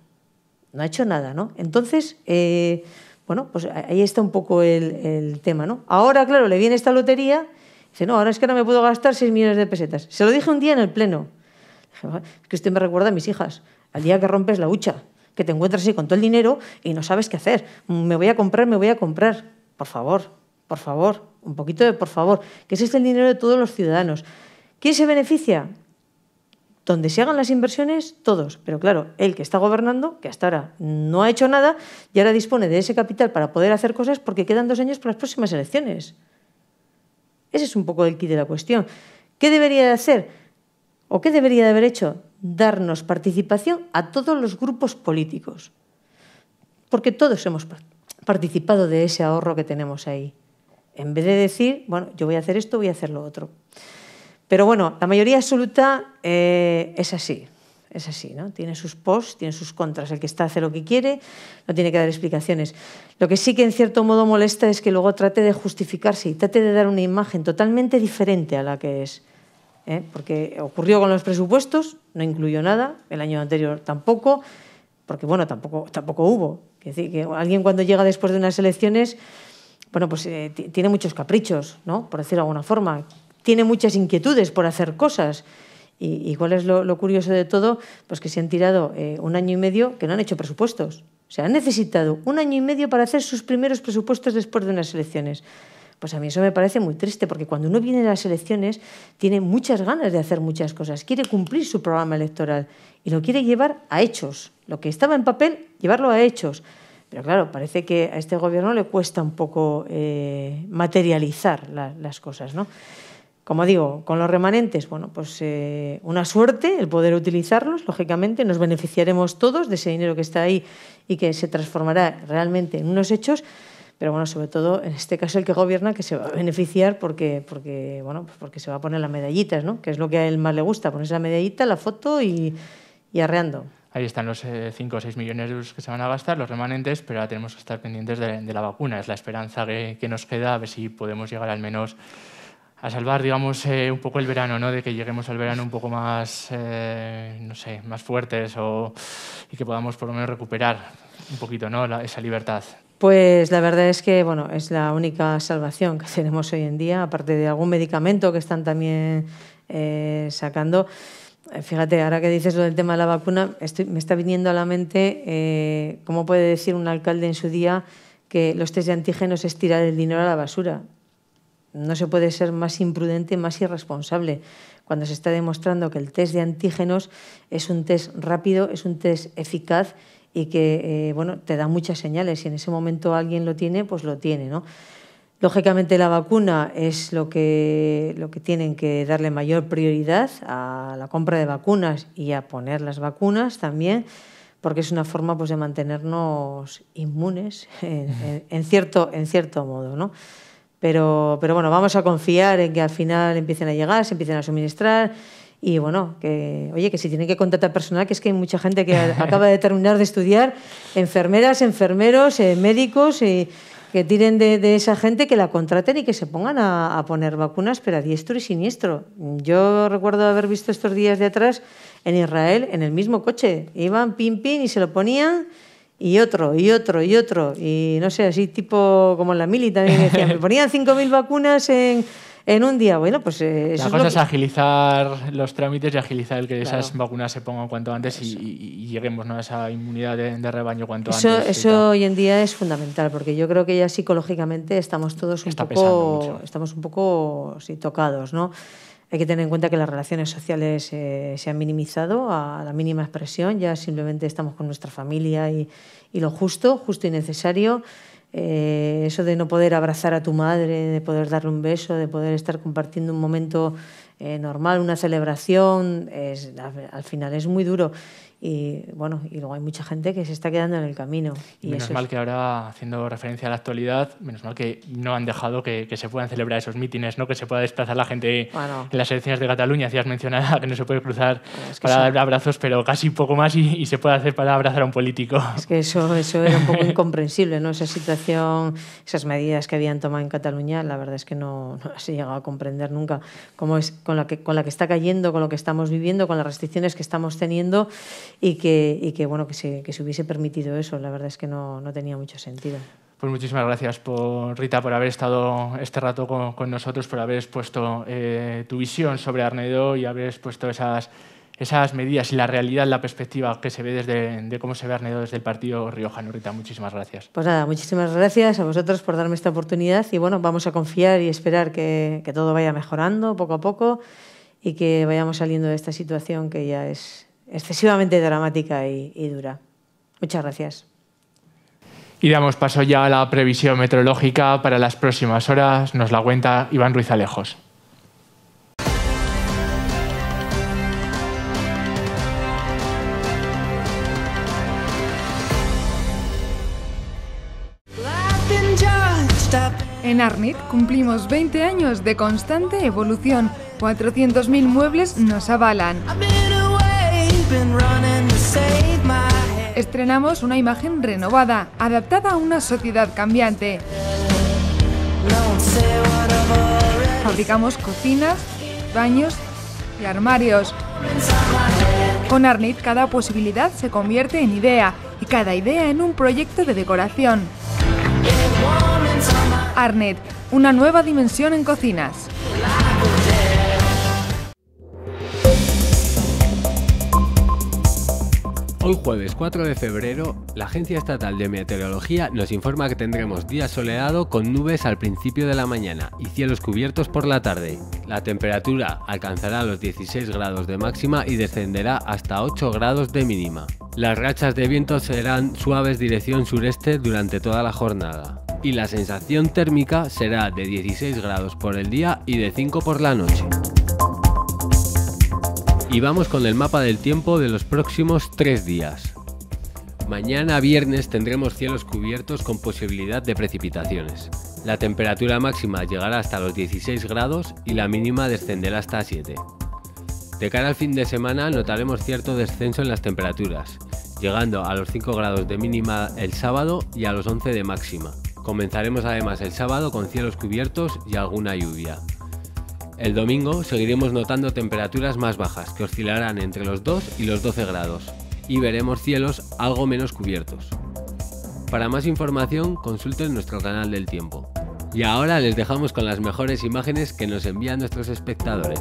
No ha hecho nada, ¿no? Entonces, eh, bueno, pues ahí está un poco el, tema, ¿no? Ahora, claro, le viene esta lotería, dice, no, ahora es que no me puedo gastar 6 millones de pesetas. Se lo dije un día en el pleno. Dije, ah, Es que usted me recuerda a mis hijas, al día que rompes la hucha, que te encuentras así con todo el dinero y no sabes qué hacer. Me voy a comprar, me voy a comprar. Por favor, por favor, un poquito de por favor, que ese es el dinero de todos los ciudadanos. ¿Quién se beneficia? donde se hagan las inversiones todos. Pero claro, el que está gobernando, que hasta ahora no ha hecho nada, y ahora dispone de ese capital para poder hacer cosas porque quedan dos años para las próximas elecciones. Ese es un poco el quid de la cuestión. ¿Qué debería de hacer? ¿O qué debería de haber hecho? Darnos participación a todos los grupos políticos. Porque todos hemos participado de ese ahorro que tenemos ahí. En vez de decir, bueno, yo voy a hacer esto, voy a hacer lo otro. Pero bueno, la mayoría absoluta eh, es así, es así, ¿no? Tiene sus pros, tiene sus contras. El que está hace lo que quiere, no tiene que dar explicaciones. Lo que sí que en cierto modo molesta es que luego trate de justificarse y trate de dar una imagen totalmente diferente a la que es. ¿eh? Porque ocurrió con los presupuestos, no incluyó nada, el año anterior tampoco, porque bueno, tampoco, tampoco hubo. Es decir, que alguien cuando llega después de unas elecciones, bueno, pues eh, tiene muchos caprichos, ¿no? Por decirlo de alguna forma tiene muchas inquietudes por hacer cosas. ¿Y, cuál es lo, curioso de todo? Pues que se han tirado eh, un año y medio que no han hecho presupuestos. O sea, han necesitado un año y medio para hacer sus primeros presupuestos después de unas elecciones. Pues a mí eso me parece muy triste, porque cuando uno viene a las elecciones tiene muchas ganas de hacer muchas cosas, quiere cumplir su programa electoral y lo quiere llevar a hechos. Lo que estaba en papel, llevarlo a hechos. Pero claro, parece que a este gobierno le cuesta un poco eh, materializar las cosas, ¿no? Como digo, con los remanentes, bueno, pues eh, una suerte el poder utilizarlos, lógicamente, nos beneficiaremos todos de ese dinero que está ahí y que se transformará realmente en unos hechos, pero bueno, sobre todo en este caso el que gobierna que se va a beneficiar porque, porque, bueno, pues porque se va a poner las medallitas, ¿no? que es lo que a él más le gusta, ponerse la medallita, la foto y, arreando. Ahí están los 5 eh, o 6 millones de euros que se van a gastar, los remanentes, pero ahora tenemos que estar pendientes de, la vacuna. Es la esperanza que, que nos queda, a ver si podemos llegar al menos a salvar, digamos, eh, un poco el verano, ¿no? De que lleguemos al verano un poco más, eh, no sé, más fuertes y que podamos por lo menos recuperar un poquito, ¿no? esa libertad. Pues la verdad es que, bueno, es la única salvación que tenemos hoy en día, aparte de algún medicamento que están también eh, sacando. Fíjate, ahora que dices lo del tema de la vacuna, me está viniendo a la mente cómo puede decir un alcalde en su día que los test de antígenos es tirar el dinero a la basura. No se puede ser más imprudente, más irresponsable, cuando se está demostrando que el test de antígenos es un test rápido, es un test eficaz y que eh, bueno, te da muchas señales. Si en ese momento alguien lo tiene, pues lo tiene. ¿no? Lógicamente la vacuna es lo que, tienen que darle mayor prioridad a la compra de vacunas y a poner las vacunas también, porque es una forma pues, de mantenernos inmunes en, cierto, en cierto modo. ¿no? Pero, bueno, vamos a confiar en que al final empiecen a llegar, se empiecen a suministrar y bueno, que oye, que si tienen que contratar personal, que es que hay mucha gente que acaba de terminar de estudiar, enfermeras, enfermeros, eh, médicos, eh, que tiren de, esa gente, que la contraten y que se pongan a, a, poner vacunas, pero a diestro y siniestro. Yo recuerdo haber visto estos días de atrás en Israel, en el mismo coche, iban pim pim y se lo ponían y otro, y otro, y otro. Y no sé, así tipo como en la mili también me ponían 5.000 vacunas en, en un día. Bueno, pues eh, eso cosa es, agilizar los trámites y agilizar el que esas vacunas se pongan cuanto antes y, lleguemos ¿no? a esa inmunidad de, rebaño cuanto antes. Eso hoy en día es fundamental, porque yo creo que ya psicológicamente estamos todos un poco. Estamos un poco tocados, ¿no? Hay que tener en cuenta que las relaciones sociales eh, se han minimizado a la mínima expresión, ya simplemente estamos con nuestra familia y, lo justo, justo y necesario. Eh, eso de no poder abrazar a tu madre, de poder darle un beso, de poder estar compartiendo un momento eh, normal, una celebración, al final es muy duro y bueno, y luego hay mucha gente que se está quedando en el camino. Y, menos mal que ahora, haciendo referencia a la actualidad, menos mal que no han dejado que, se puedan celebrar esos mítines, ¿no? que se pueda desplazar la gente en las elecciones de Cataluña. si has mencionado que no se puede cruzar para dar abrazos, pero casi poco más y, se puede hacer para abrazar a un político. Es que eso, eso era un poco incomprensible, ¿no? esa situación, esas medidas que habían tomado en Cataluña, la verdad es que no, no se llegaba a comprender nunca cómo es con la, que, con la que está cayendo, con lo que estamos viviendo, con las restricciones que estamos teniendo y que, que bueno, que se, hubiese permitido eso. La verdad es que no, tenía mucho sentido. Pues muchísimas gracias, por, Rita, por haber estado este rato con, nosotros, por haber expuesto eh, tu visión sobre Arnedo y haber expuesto esas, esas medidas y la realidad, la perspectiva que se ve desde de cómo se ve Arnedo desde el partido riojano. Rita, muchísimas gracias. Pues nada, muchísimas gracias a vosotros por darme esta oportunidad y bueno, vamos a confiar y esperar que, que todo vaya mejorando poco a poco y que vayamos saliendo de esta situación que ya es excesivamente dramática y, dura. Muchas gracias. Y damos paso ya a la previsión meteorológica para las próximas horas. Nos la cuenta Iván Ruiz Alejos. En Arnit cumplimos 20 años de constante evolución. 400.000 muebles nos avalan. Estrenamos una imagen renovada, adaptada a una sociedad cambiante. Fabricamos cocinas, baños y armarios. Con Arnit cada posibilidad se convierte en idea y cada idea en un proyecto de decoración. Arnet, una nueva dimensión en cocinas. Hoy jueves 4 de febrero, la Agencia Estatal de Meteorología nos informa que tendremos día soleado con nubes al principio de la mañana y cielos cubiertos por la tarde. La temperatura alcanzará los 16 grados de máxima y descenderá hasta 8 grados de mínima. Las rachas de viento serán suaves dirección sureste durante toda la jornada y la sensación térmica será de 16 grados por el día y de 5 por la noche. Y vamos con el mapa del tiempo de los próximos tres días. Mañana viernes tendremos cielos cubiertos con posibilidad de precipitaciones. La temperatura máxima llegará hasta los 16 grados y la mínima descenderá hasta 7. De cara al fin de semana notaremos cierto descenso en las temperaturas, llegando a los 5 grados de mínima el sábado y a los 11 de máxima. Comenzaremos además el sábado con cielos cubiertos y alguna lluvia. El domingo seguiremos notando temperaturas más bajas, que oscilarán entre los 2 y los 12 grados, y veremos cielos algo menos cubiertos. Para más información, consulten nuestro canal del tiempo. Y ahora les dejamos con las mejores imágenes que nos envían nuestros espectadores.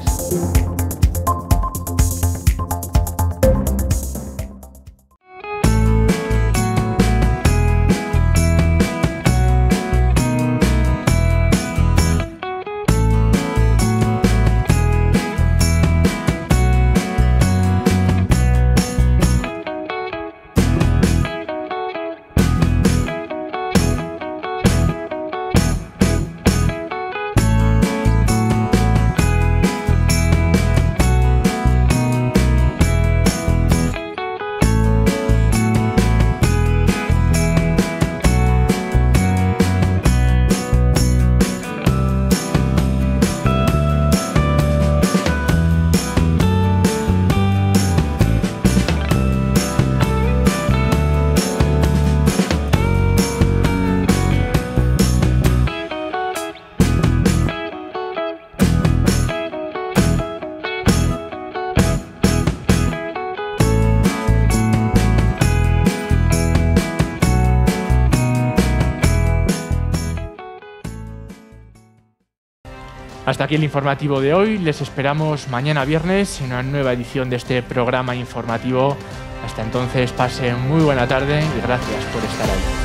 Hasta aquí el informativo de hoy. Les esperamos mañana viernes en una nueva edición de este programa informativo. Hasta entonces, pasen muy buena tarde y gracias por estar ahí.